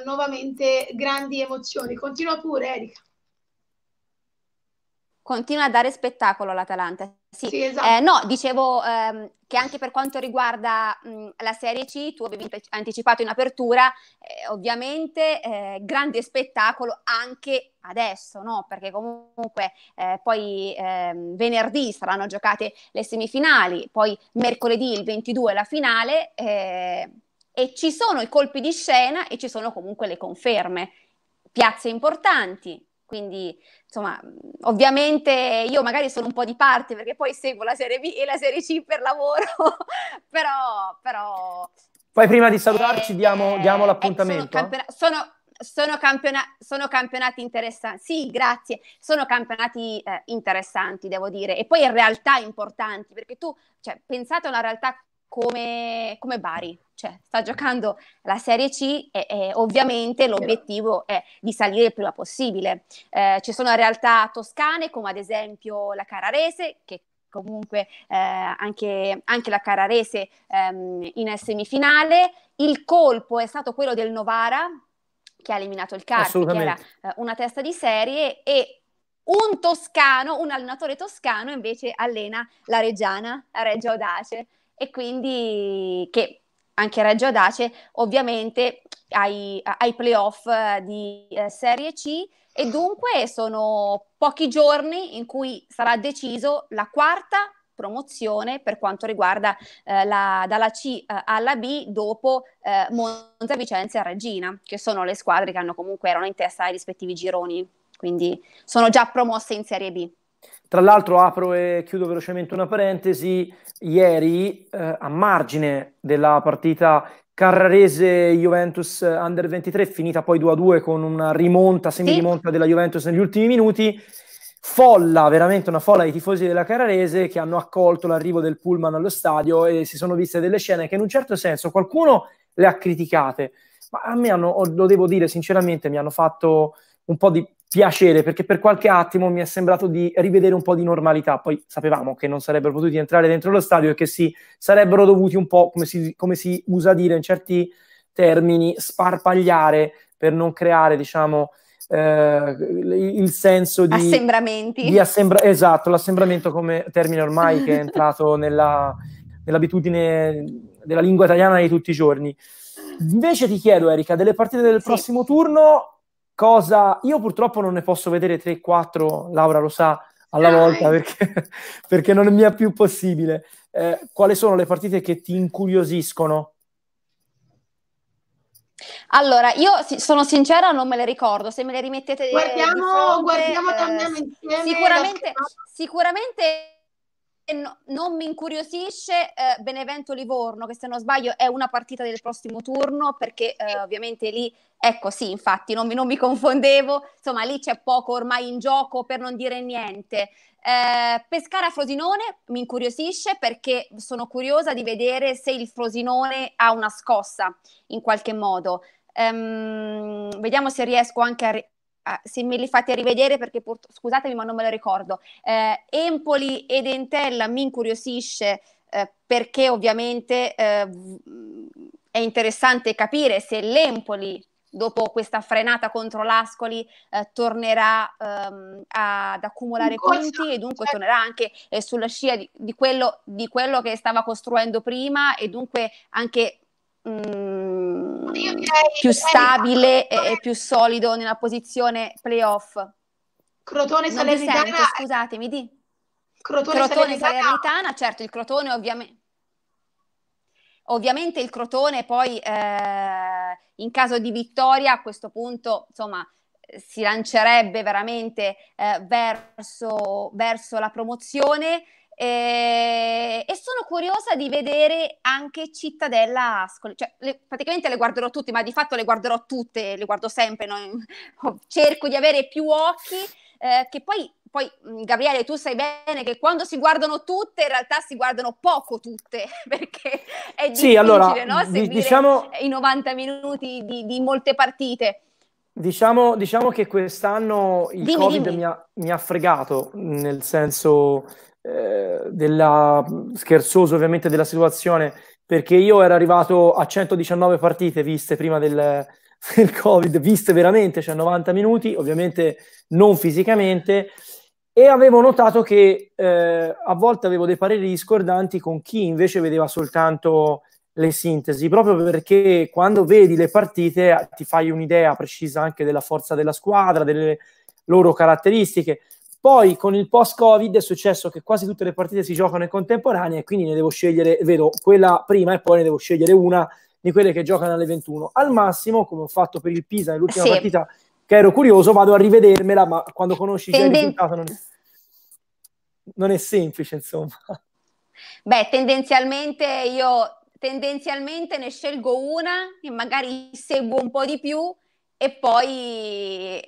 eh, nuovamente grandi emozioni. Continua pure Erika. Continua a dare spettacolo all'Atalanta, sì, sì esatto. eh, no, dicevo ehm, che anche per quanto riguarda mh, la Serie C, tu avevi anticipato in apertura, eh, ovviamente eh, grande spettacolo anche adesso, no? perché comunque eh, poi ehm, venerdì saranno giocate le semifinali, poi mercoledì il 22 la finale eh, e ci sono i colpi di scena e ci sono comunque le conferme. Piazze importanti, quindi, insomma, ovviamente io magari sono un po' di parte perché poi seguo la Serie B e la Serie C per lavoro, però, però... Poi prima di salutarci eh, diamo, diamo, eh, l'appuntamento. Eh, sono, sono, sono, campiona- sono, campionati interessanti, sì, grazie, sono campionati eh, interessanti, devo dire, e poi in realtà importanti, perché tu, cioè, pensate a una realtà come, come Bari, cioè sta giocando la Serie C e, e ovviamente l'obiettivo è di salire il prima possibile. Eh, ci sono realtà toscane come ad esempio la Cararese che comunque eh, anche, anche, la Cararese ehm, in semifinale. Il colpo è stato quello del Novara che ha eliminato il Carpi, che era eh, una testa di serie e un toscano, un allenatore toscano invece allena la Reggiana, la Reggio Audace e quindi che anche Reggio Audace ovviamente ai, ai playoff eh, di eh, Serie C e dunque sono pochi giorni in cui sarà deciso la quarta promozione per quanto riguarda eh, la, dalla C eh, alla B dopo eh, Monza, Vicenza e Regina, che sono le squadre che hanno comunque erano in testa ai rispettivi gironi, quindi sono già promosse in Serie B. Tra l'altro apro e chiudo velocemente una parentesi, ieri eh, a margine della partita Carrarese-Juventus Under 23 finita poi 2-2 con una rimonta, semi-rimonta sì. della Juventus negli ultimi minuti, folla, veramente una folla di tifosi della Carrarese che hanno accolto l'arrivo del pullman allo stadio e si sono viste delle scene che in un certo senso qualcuno le ha criticate, ma a me hanno, lo devo dire sinceramente, mi hanno fatto un po' di piacere perché per qualche attimo mi è sembrato di rivedere un po' di normalità. Poi sapevamo che non sarebbero potuti entrare dentro lo stadio e che si sarebbero dovuti un po', come si, come si usa dire in certi termini, sparpagliare per non creare, diciamo, eh, il senso di assembramenti. Di assembra- esatto, l'assembramento come termine ormai che è entrato nella, nell'abitudine della lingua italiana di tutti i giorni. Invece ti chiedo, Erika, delle partite del sì. prossimo turno cosa io purtroppo non ne posso vedere 3-4, Laura lo sa, alla Dai. volta perché, perché, non mi è più possibile. Eh, quali sono le partite che ti incuriosiscono? Allora, io sono sincera, non me le ricordo. Se me le rimettete guardiamo, di fronte, guardiamo, eh, insieme. Sicuramente, sicuramente no, non mi incuriosisce eh, Benevento Livorno, che se non sbaglio è una partita del prossimo turno, perché eh, ovviamente lì, ecco sì, infatti non mi, non mi, confondevo, insomma lì c'è poco ormai in gioco per non dire niente. Eh, Pescara Frosinone mi incuriosisce perché sono curiosa di vedere se il Frosinone ha una scossa in qualche modo. Um, vediamo se riesco anche a, Ah, se me li fate rivedere perché pur... scusatemi ma non me lo ricordo, eh, Empoli ed Entella mi incuriosisce eh, perché ovviamente eh, è interessante capire se l'Empoli dopo questa frenata contro l'Ascoli eh, tornerà ehm, ad accumulare punti e dunque cioè tornerà anche eh, sulla scia di, di, quello, di, quello, che stava costruendo prima e dunque anche mh, mm, più stabile e, più solido nella posizione playoff. Crotone Salernitana. scusatemi, di. Crotone, Crotone Salernitana, certo, il Crotone ovviamente. Ovviamente il Crotone poi eh, in caso di vittoria a questo punto insomma si lancerebbe veramente eh, verso, verso, la promozione eh, e sono curiosa di vedere anche Cittadella Ascoli, cioè, le, praticamente le guarderò tutte, ma di fatto le guarderò tutte, le guardo sempre, no? cerco di avere più occhi, eh, che poi, poi, Gabriele tu sai bene che quando si guardano tutte in realtà si guardano poco tutte, perché è difficile sì, allora, no? seguire diciamo... i 90 minuti di, di molte partite. Diciamo, diciamo, che quest'anno il dimmi, Covid dimmi. Mi, ha, mi ha fregato, nel senso della, scherzoso ovviamente della situazione, perché io ero arrivato a 119 partite viste prima del, del Covid, viste veramente, cioè 90 minuti, ovviamente non fisicamente, e avevo notato che eh, a volte avevo dei pareri discordanti con chi invece vedeva soltanto le sintesi, proprio perché quando vedi le partite eh, ti fai un'idea precisa anche della forza della squadra, delle loro caratteristiche. Poi con il post-Covid è successo che quasi tutte le partite si giocano in contemporanea e quindi ne devo scegliere, vedo quella prima e poi ne devo scegliere una di quelle che giocano alle 21. Al massimo, come ho fatto per il Pisa nell'ultima sì. partita, che ero curioso, vado a rivedermela, ma quando conosci Tenden- il risultato non è, non è semplice, insomma. Beh, tendenzialmente io tendenzialmente ne scelgo una e magari seguo un po' di più e poi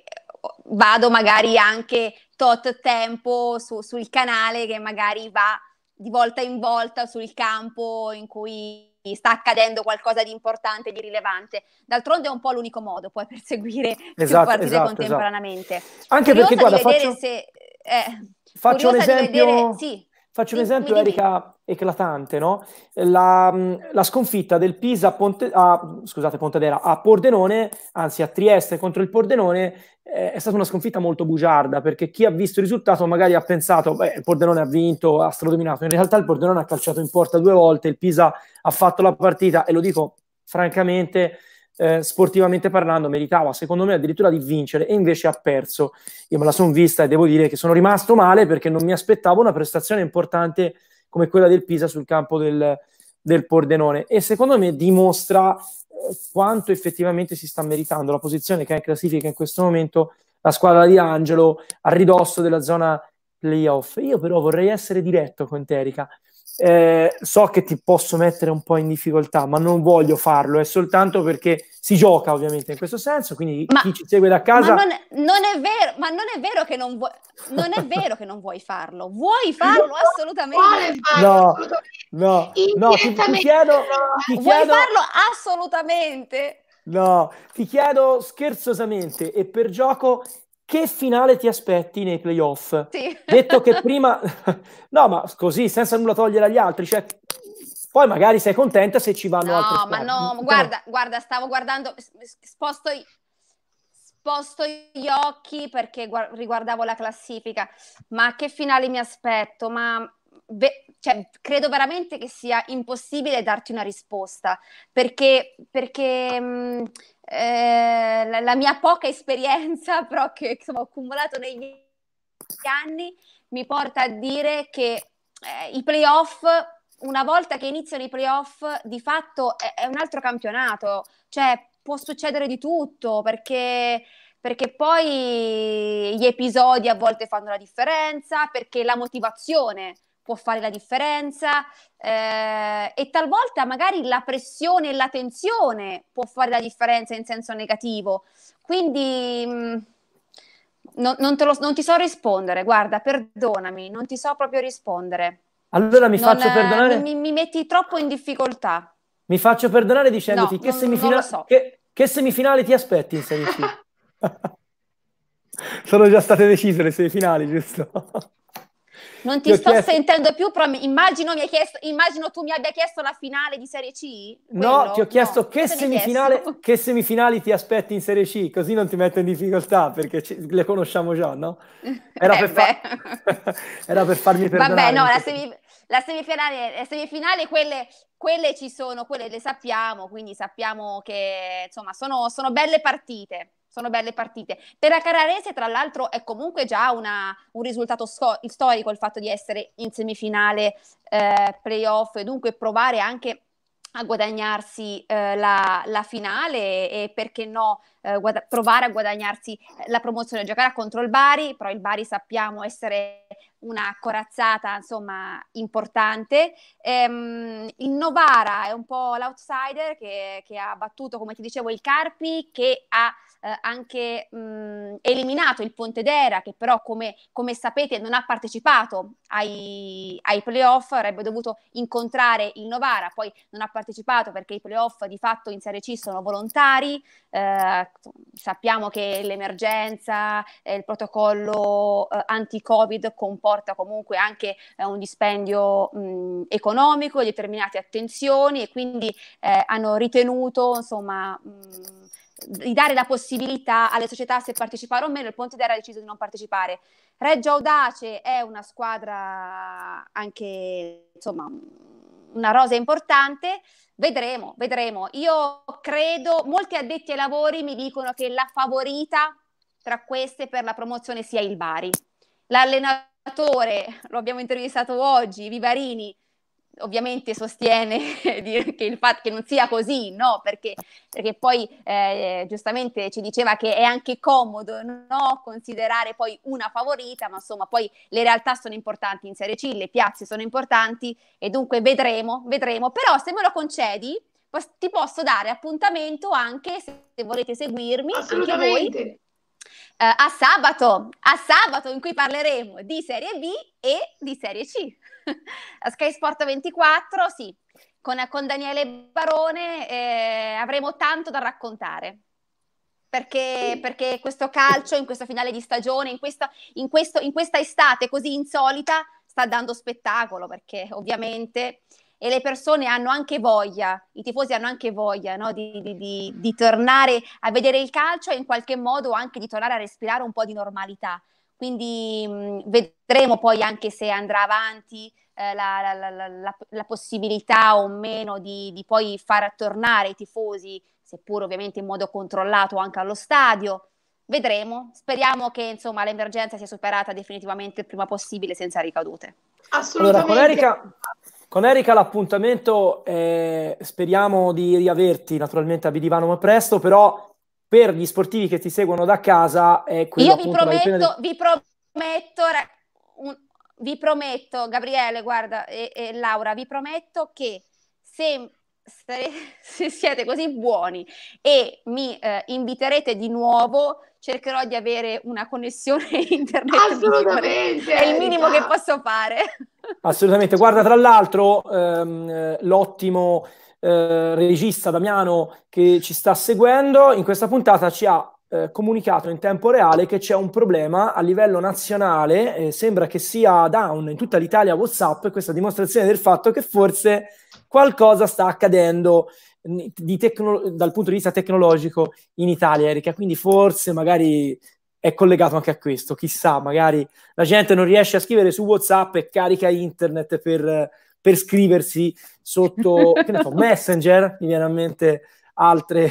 vado magari anche tot tempo su, sul canale che magari va di volta in volta sul campo in cui sta accadendo qualcosa di importante, di rilevante. D'altronde è un po' l'unico modo poi per seguire esatto, più partite esatto, esatto. contemporaneamente. Esatto. Anche curiosa perché guarda, faccio, se, eh, faccio un esempio... Vedere, sì, Faccio un esempio, Erika, eclatante, no? La, la sconfitta del Pisa Ponte, a, scusate, Pontedera, a Pordenone, anzi a Trieste contro il Pordenone, eh, è stata una sconfitta molto bugiarda, perché chi ha visto il risultato magari ha pensato, beh, il Pordenone ha vinto, ha stradominato. In realtà il Pordenone ha calciato in porta due volte, il Pisa ha fatto la partita, e lo dico francamente, eh, sportivamente parlando meritava secondo me addirittura di vincere e invece ha perso. Io me la sono vista e devo dire che sono rimasto male perché non mi aspettavo una prestazione importante come quella del Pisa sul campo del, del Pordenone e secondo me dimostra eh, quanto effettivamente si sta meritando la posizione che è in classifica in questo momento la squadra di Angelo a ridosso della zona playoff. Io però vorrei essere diretto con Terica. Te, eh, so che ti posso mettere un po' in difficoltà, ma non voglio farlo, è soltanto perché si gioca ovviamente in questo senso, quindi ma, chi ci segue da casa... Ma non, non, è vero, ma non è vero che non, vuoi, non è vero che non vuoi farlo, vuoi farlo assolutamente. no, no, no, ti, ti chiedo... Ti vuoi farlo assolutamente? No, ti chiedo scherzosamente e per gioco che finale ti aspetti nei playoff? Sì. Detto che prima, no, ma così, senza nulla togliere agli altri, cioè, poi magari sei contenta se ci vanno no, altre squadre. No, ma no, guarda, guarda, stavo guardando, sposto, sposto gli occhi perché riguardavo la classifica, ma che finale mi aspetto? Ma Beh, cioè, credo veramente che sia impossibile darti una risposta perché, perché mh, mm, eh, la, la, mia poca esperienza però che insomma, ho accumulato negli anni mi porta a dire che eh, i playoff, una volta che iniziano i playoff, di fatto è, è un altro campionato, cioè può succedere di tutto perché perché poi gli episodi a volte fanno la differenza, perché la motivazione può fare la differenza eh, e talvolta magari la pressione e la tensione può fare la differenza in senso negativo. Quindi mh, mm, non, non, lo, non, ti so rispondere, guarda, perdonami, non ti so proprio rispondere. Allora mi non, faccio eh, perdonare? Mi, mi, metti troppo in difficoltà. Mi faccio perdonare dicendoti no, che, semifina- so. che, che semifinale ti aspetti in Serie C? Sono già state decise le semifinali, giusto? Non ti sto chiesto... sentendo più, però immagino, mi chiesto, immagino, tu mi abbia chiesto la finale di Serie C. Quello? No, ti ho chiesto, no, che, semifinale, chiesto? che, semifinali ti aspetti in Serie C, così non ti metto in difficoltà perché ci, le conosciamo già, no? Era, eh per, fa... Era per, farmi perdere. Vabbè, no, la, semif- la semifinale, la semifinale quelle, quelle, ci sono, quelle le sappiamo, quindi sappiamo che insomma sono, sono belle partite sono belle partite. Per la Cararese, tra l'altro, è comunque già una, un risultato sco- storico il fatto di essere in semifinale eh, playoff e dunque provare anche a guadagnarsi eh, la, la, finale e perché no eh, guada- provare a guadagnarsi eh, la promozione. Giocherà contro il Bari, però il Bari sappiamo essere una corazzata insomma importante. Ehm, il Novara è un po' l'outsider che, che, ha battuto, come ti dicevo, il Carpi, che ha eh, anche mh, eliminato il Pontedera, che però come, come sapete non ha partecipato ai, ai, playoff, avrebbe dovuto incontrare il Novara, poi non ha partecipato perché i playoff di fatto in Serie C sono volontari, eh, sappiamo che l'emergenza, eh, il protocollo eh, anti-Covid comporta comporta comunque anche eh, un dispendio mh, economico, determinate attenzioni e quindi eh, hanno ritenuto insomma... Mh, di dare la possibilità alle società se partecipare o meno, il Ponte d'Era ha deciso di non partecipare. Reggio Audace è una squadra anche, insomma, una rosa importante, vedremo, vedremo. Io credo, molti addetti ai lavori mi dicono che la favorita tra queste per la promozione sia il Bari. L'allenatore lo abbiamo intervistato oggi, Vivarini, ovviamente sostiene che il fatto che non sia così, no? Perché, perché poi eh, giustamente ci diceva che è anche comodo no? considerare poi una favorita, ma insomma poi le realtà sono importanti in Serie C, le piazze sono importanti e dunque vedremo, vedremo. Però se me lo concedi, ti posso dare appuntamento anche se volete seguirmi. Assolutamente. Eh, a sabato, a sabato in cui parleremo di Serie B e di Serie C. Sky Sport 24, sì, con, con Daniele Barone eh, avremo tanto da raccontare. Perché, perché, questo calcio in questa finale di stagione, in questa, in questo, in questa estate così insolita, sta dando spettacolo, perché ovviamente e le persone hanno anche voglia, i tifosi hanno anche voglia no? di, di, di, di, tornare a vedere il calcio e in qualche modo anche di tornare a respirare un po' di normalità. Quindi mh, vedremo poi anche se andrà avanti eh, la, la, la, la, possibilità o meno di poi far tornare i tifosi, seppur ovviamente in modo controllato anche allo stadio vedremo. Speriamo che insomma, l'emergenza sia superata definitivamente il prima possibile senza ricadute. Assolutamente. Allora, polarica, con Erika l'appuntamento eh, speriamo di riaverti naturalmente a Bidivano presto, però per gli sportivi che ti seguono da casa è quello Io vi prometto, del... vi prometto, un, vi prometto, Gabriele, guarda, e, e, Laura, vi prometto che se, se siete così buoni e mi eh, inviterete di nuovo, cercherò di avere una connessione internet. Assolutamente! È il minimo che esatto. posso fare. Assolutamente. Guarda, tra l'altro, ehm, eh, l'ottimo eh, regista Damiano che ci sta seguendo in questa puntata ci ha eh, comunicato in tempo reale che c'è un problema a livello nazionale, eh, sembra che sia down in tutta l'Italia WhatsApp, questa dimostrazione del fatto che forse qualcosa sta accadendo tecno- dal punto di vista tecnologico in Italia, Erika, quindi forse magari è collegato anche a questo, chissà, magari la gente non riesce a scrivere su WhatsApp e carica internet per, per scriversi sotto che ne so, Messenger, mi viene a mente altre,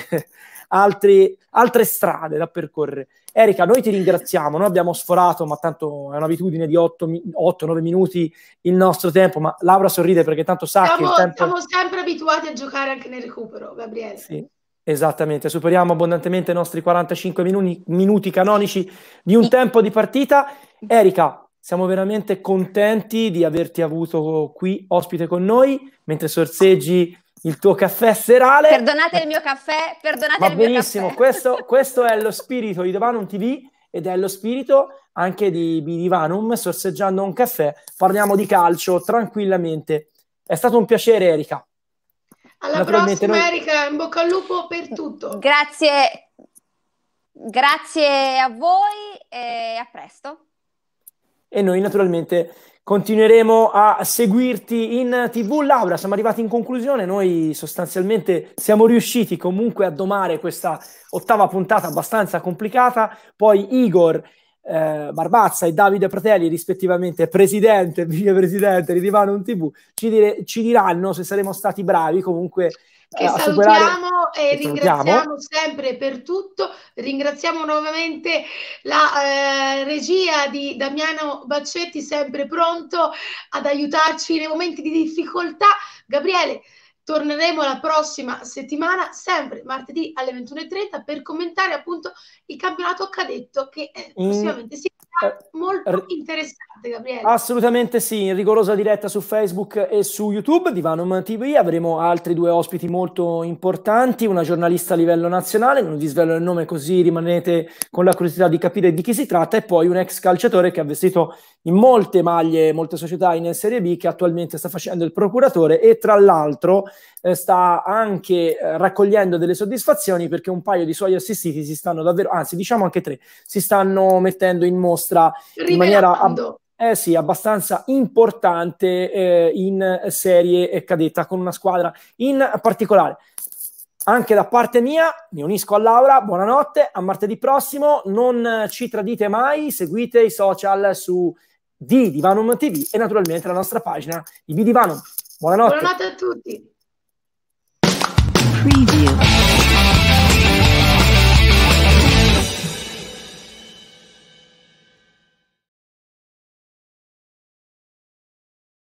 altri, altre strade da percorrere. Erika, noi ti ringraziamo, noi abbiamo sforato, ma tanto è un'abitudine di 8-9 minuti il nostro tempo, ma Laura sorride perché tanto sa siamo, che il tempo... Siamo sempre abituati a giocare anche nel recupero, Gabriele. Sì. Esattamente, superiamo abbondantemente i nostri 45 minuti, minuti canonici di un tempo di partita. Erika, siamo veramente contenti di averti avuto qui ospite con noi mentre sorseggi il tuo caffè serale. Perdonate il mio caffè, perdonate Va il mio benissimo, Questo, questo è lo spirito di Dovanum TV ed è lo spirito anche di Bidivanum, sorseggiando un caffè, parliamo di calcio tranquillamente. È stato un piacere Erika. Alla prossima noi... Erika, in bocca al lupo per tutto. Grazie, grazie a voi e a presto. E noi naturalmente Continueremo a seguirti in TV. Laura, siamo arrivati in conclusione. Noi sostanzialmente siamo riusciti comunque a domare questa ottava puntata abbastanza complicata. Poi Igor eh, Barbazza e Davide Pratelli, rispettivamente presidente e vicepresidente di Divano Un TV, ci, dire, ci diranno se saremo stati bravi comunque che a salutiamo e ringraziamo salutiamo. sempre per tutto. Ringraziamo nuovamente la eh, regia di Damiano Baccetti, sempre pronto ad aiutarci nei momenti di difficoltà. Gabriele, torneremo la prossima settimana, sempre martedì alle 21.30, per commentare appunto il campionato cadetto che è prossimamente si eh, molto interessante, Gabriele. Assolutamente sì, in rigorosa diretta su Facebook e su YouTube di Vanom TV. Avremo altri due ospiti molto importanti, una giornalista a livello nazionale, non vi svelo il nome così rimanete con la curiosità di capire di chi si tratta, e poi un ex calciatore che ha vestito in molte maglie, molte società in Serie B, che attualmente sta facendo il procuratore e tra l'altro eh, sta anche eh, raccogliendo delle soddisfazioni perché un paio di suoi assistiti si stanno davvero, anzi diciamo anche tre, si stanno mettendo in mostra Rivelando. in maniera... Ab- eh sì, abbastanza importante eh, in serie cadetta con una squadra in particolare. Anche da parte mia, mi unisco a Laura, buonanotte, a martedì prossimo, non ci tradite mai, seguite i social su di Divanum TV e naturalmente la nostra pagina di Divanum. Buonanotte. Buonanotte a tutti. preview.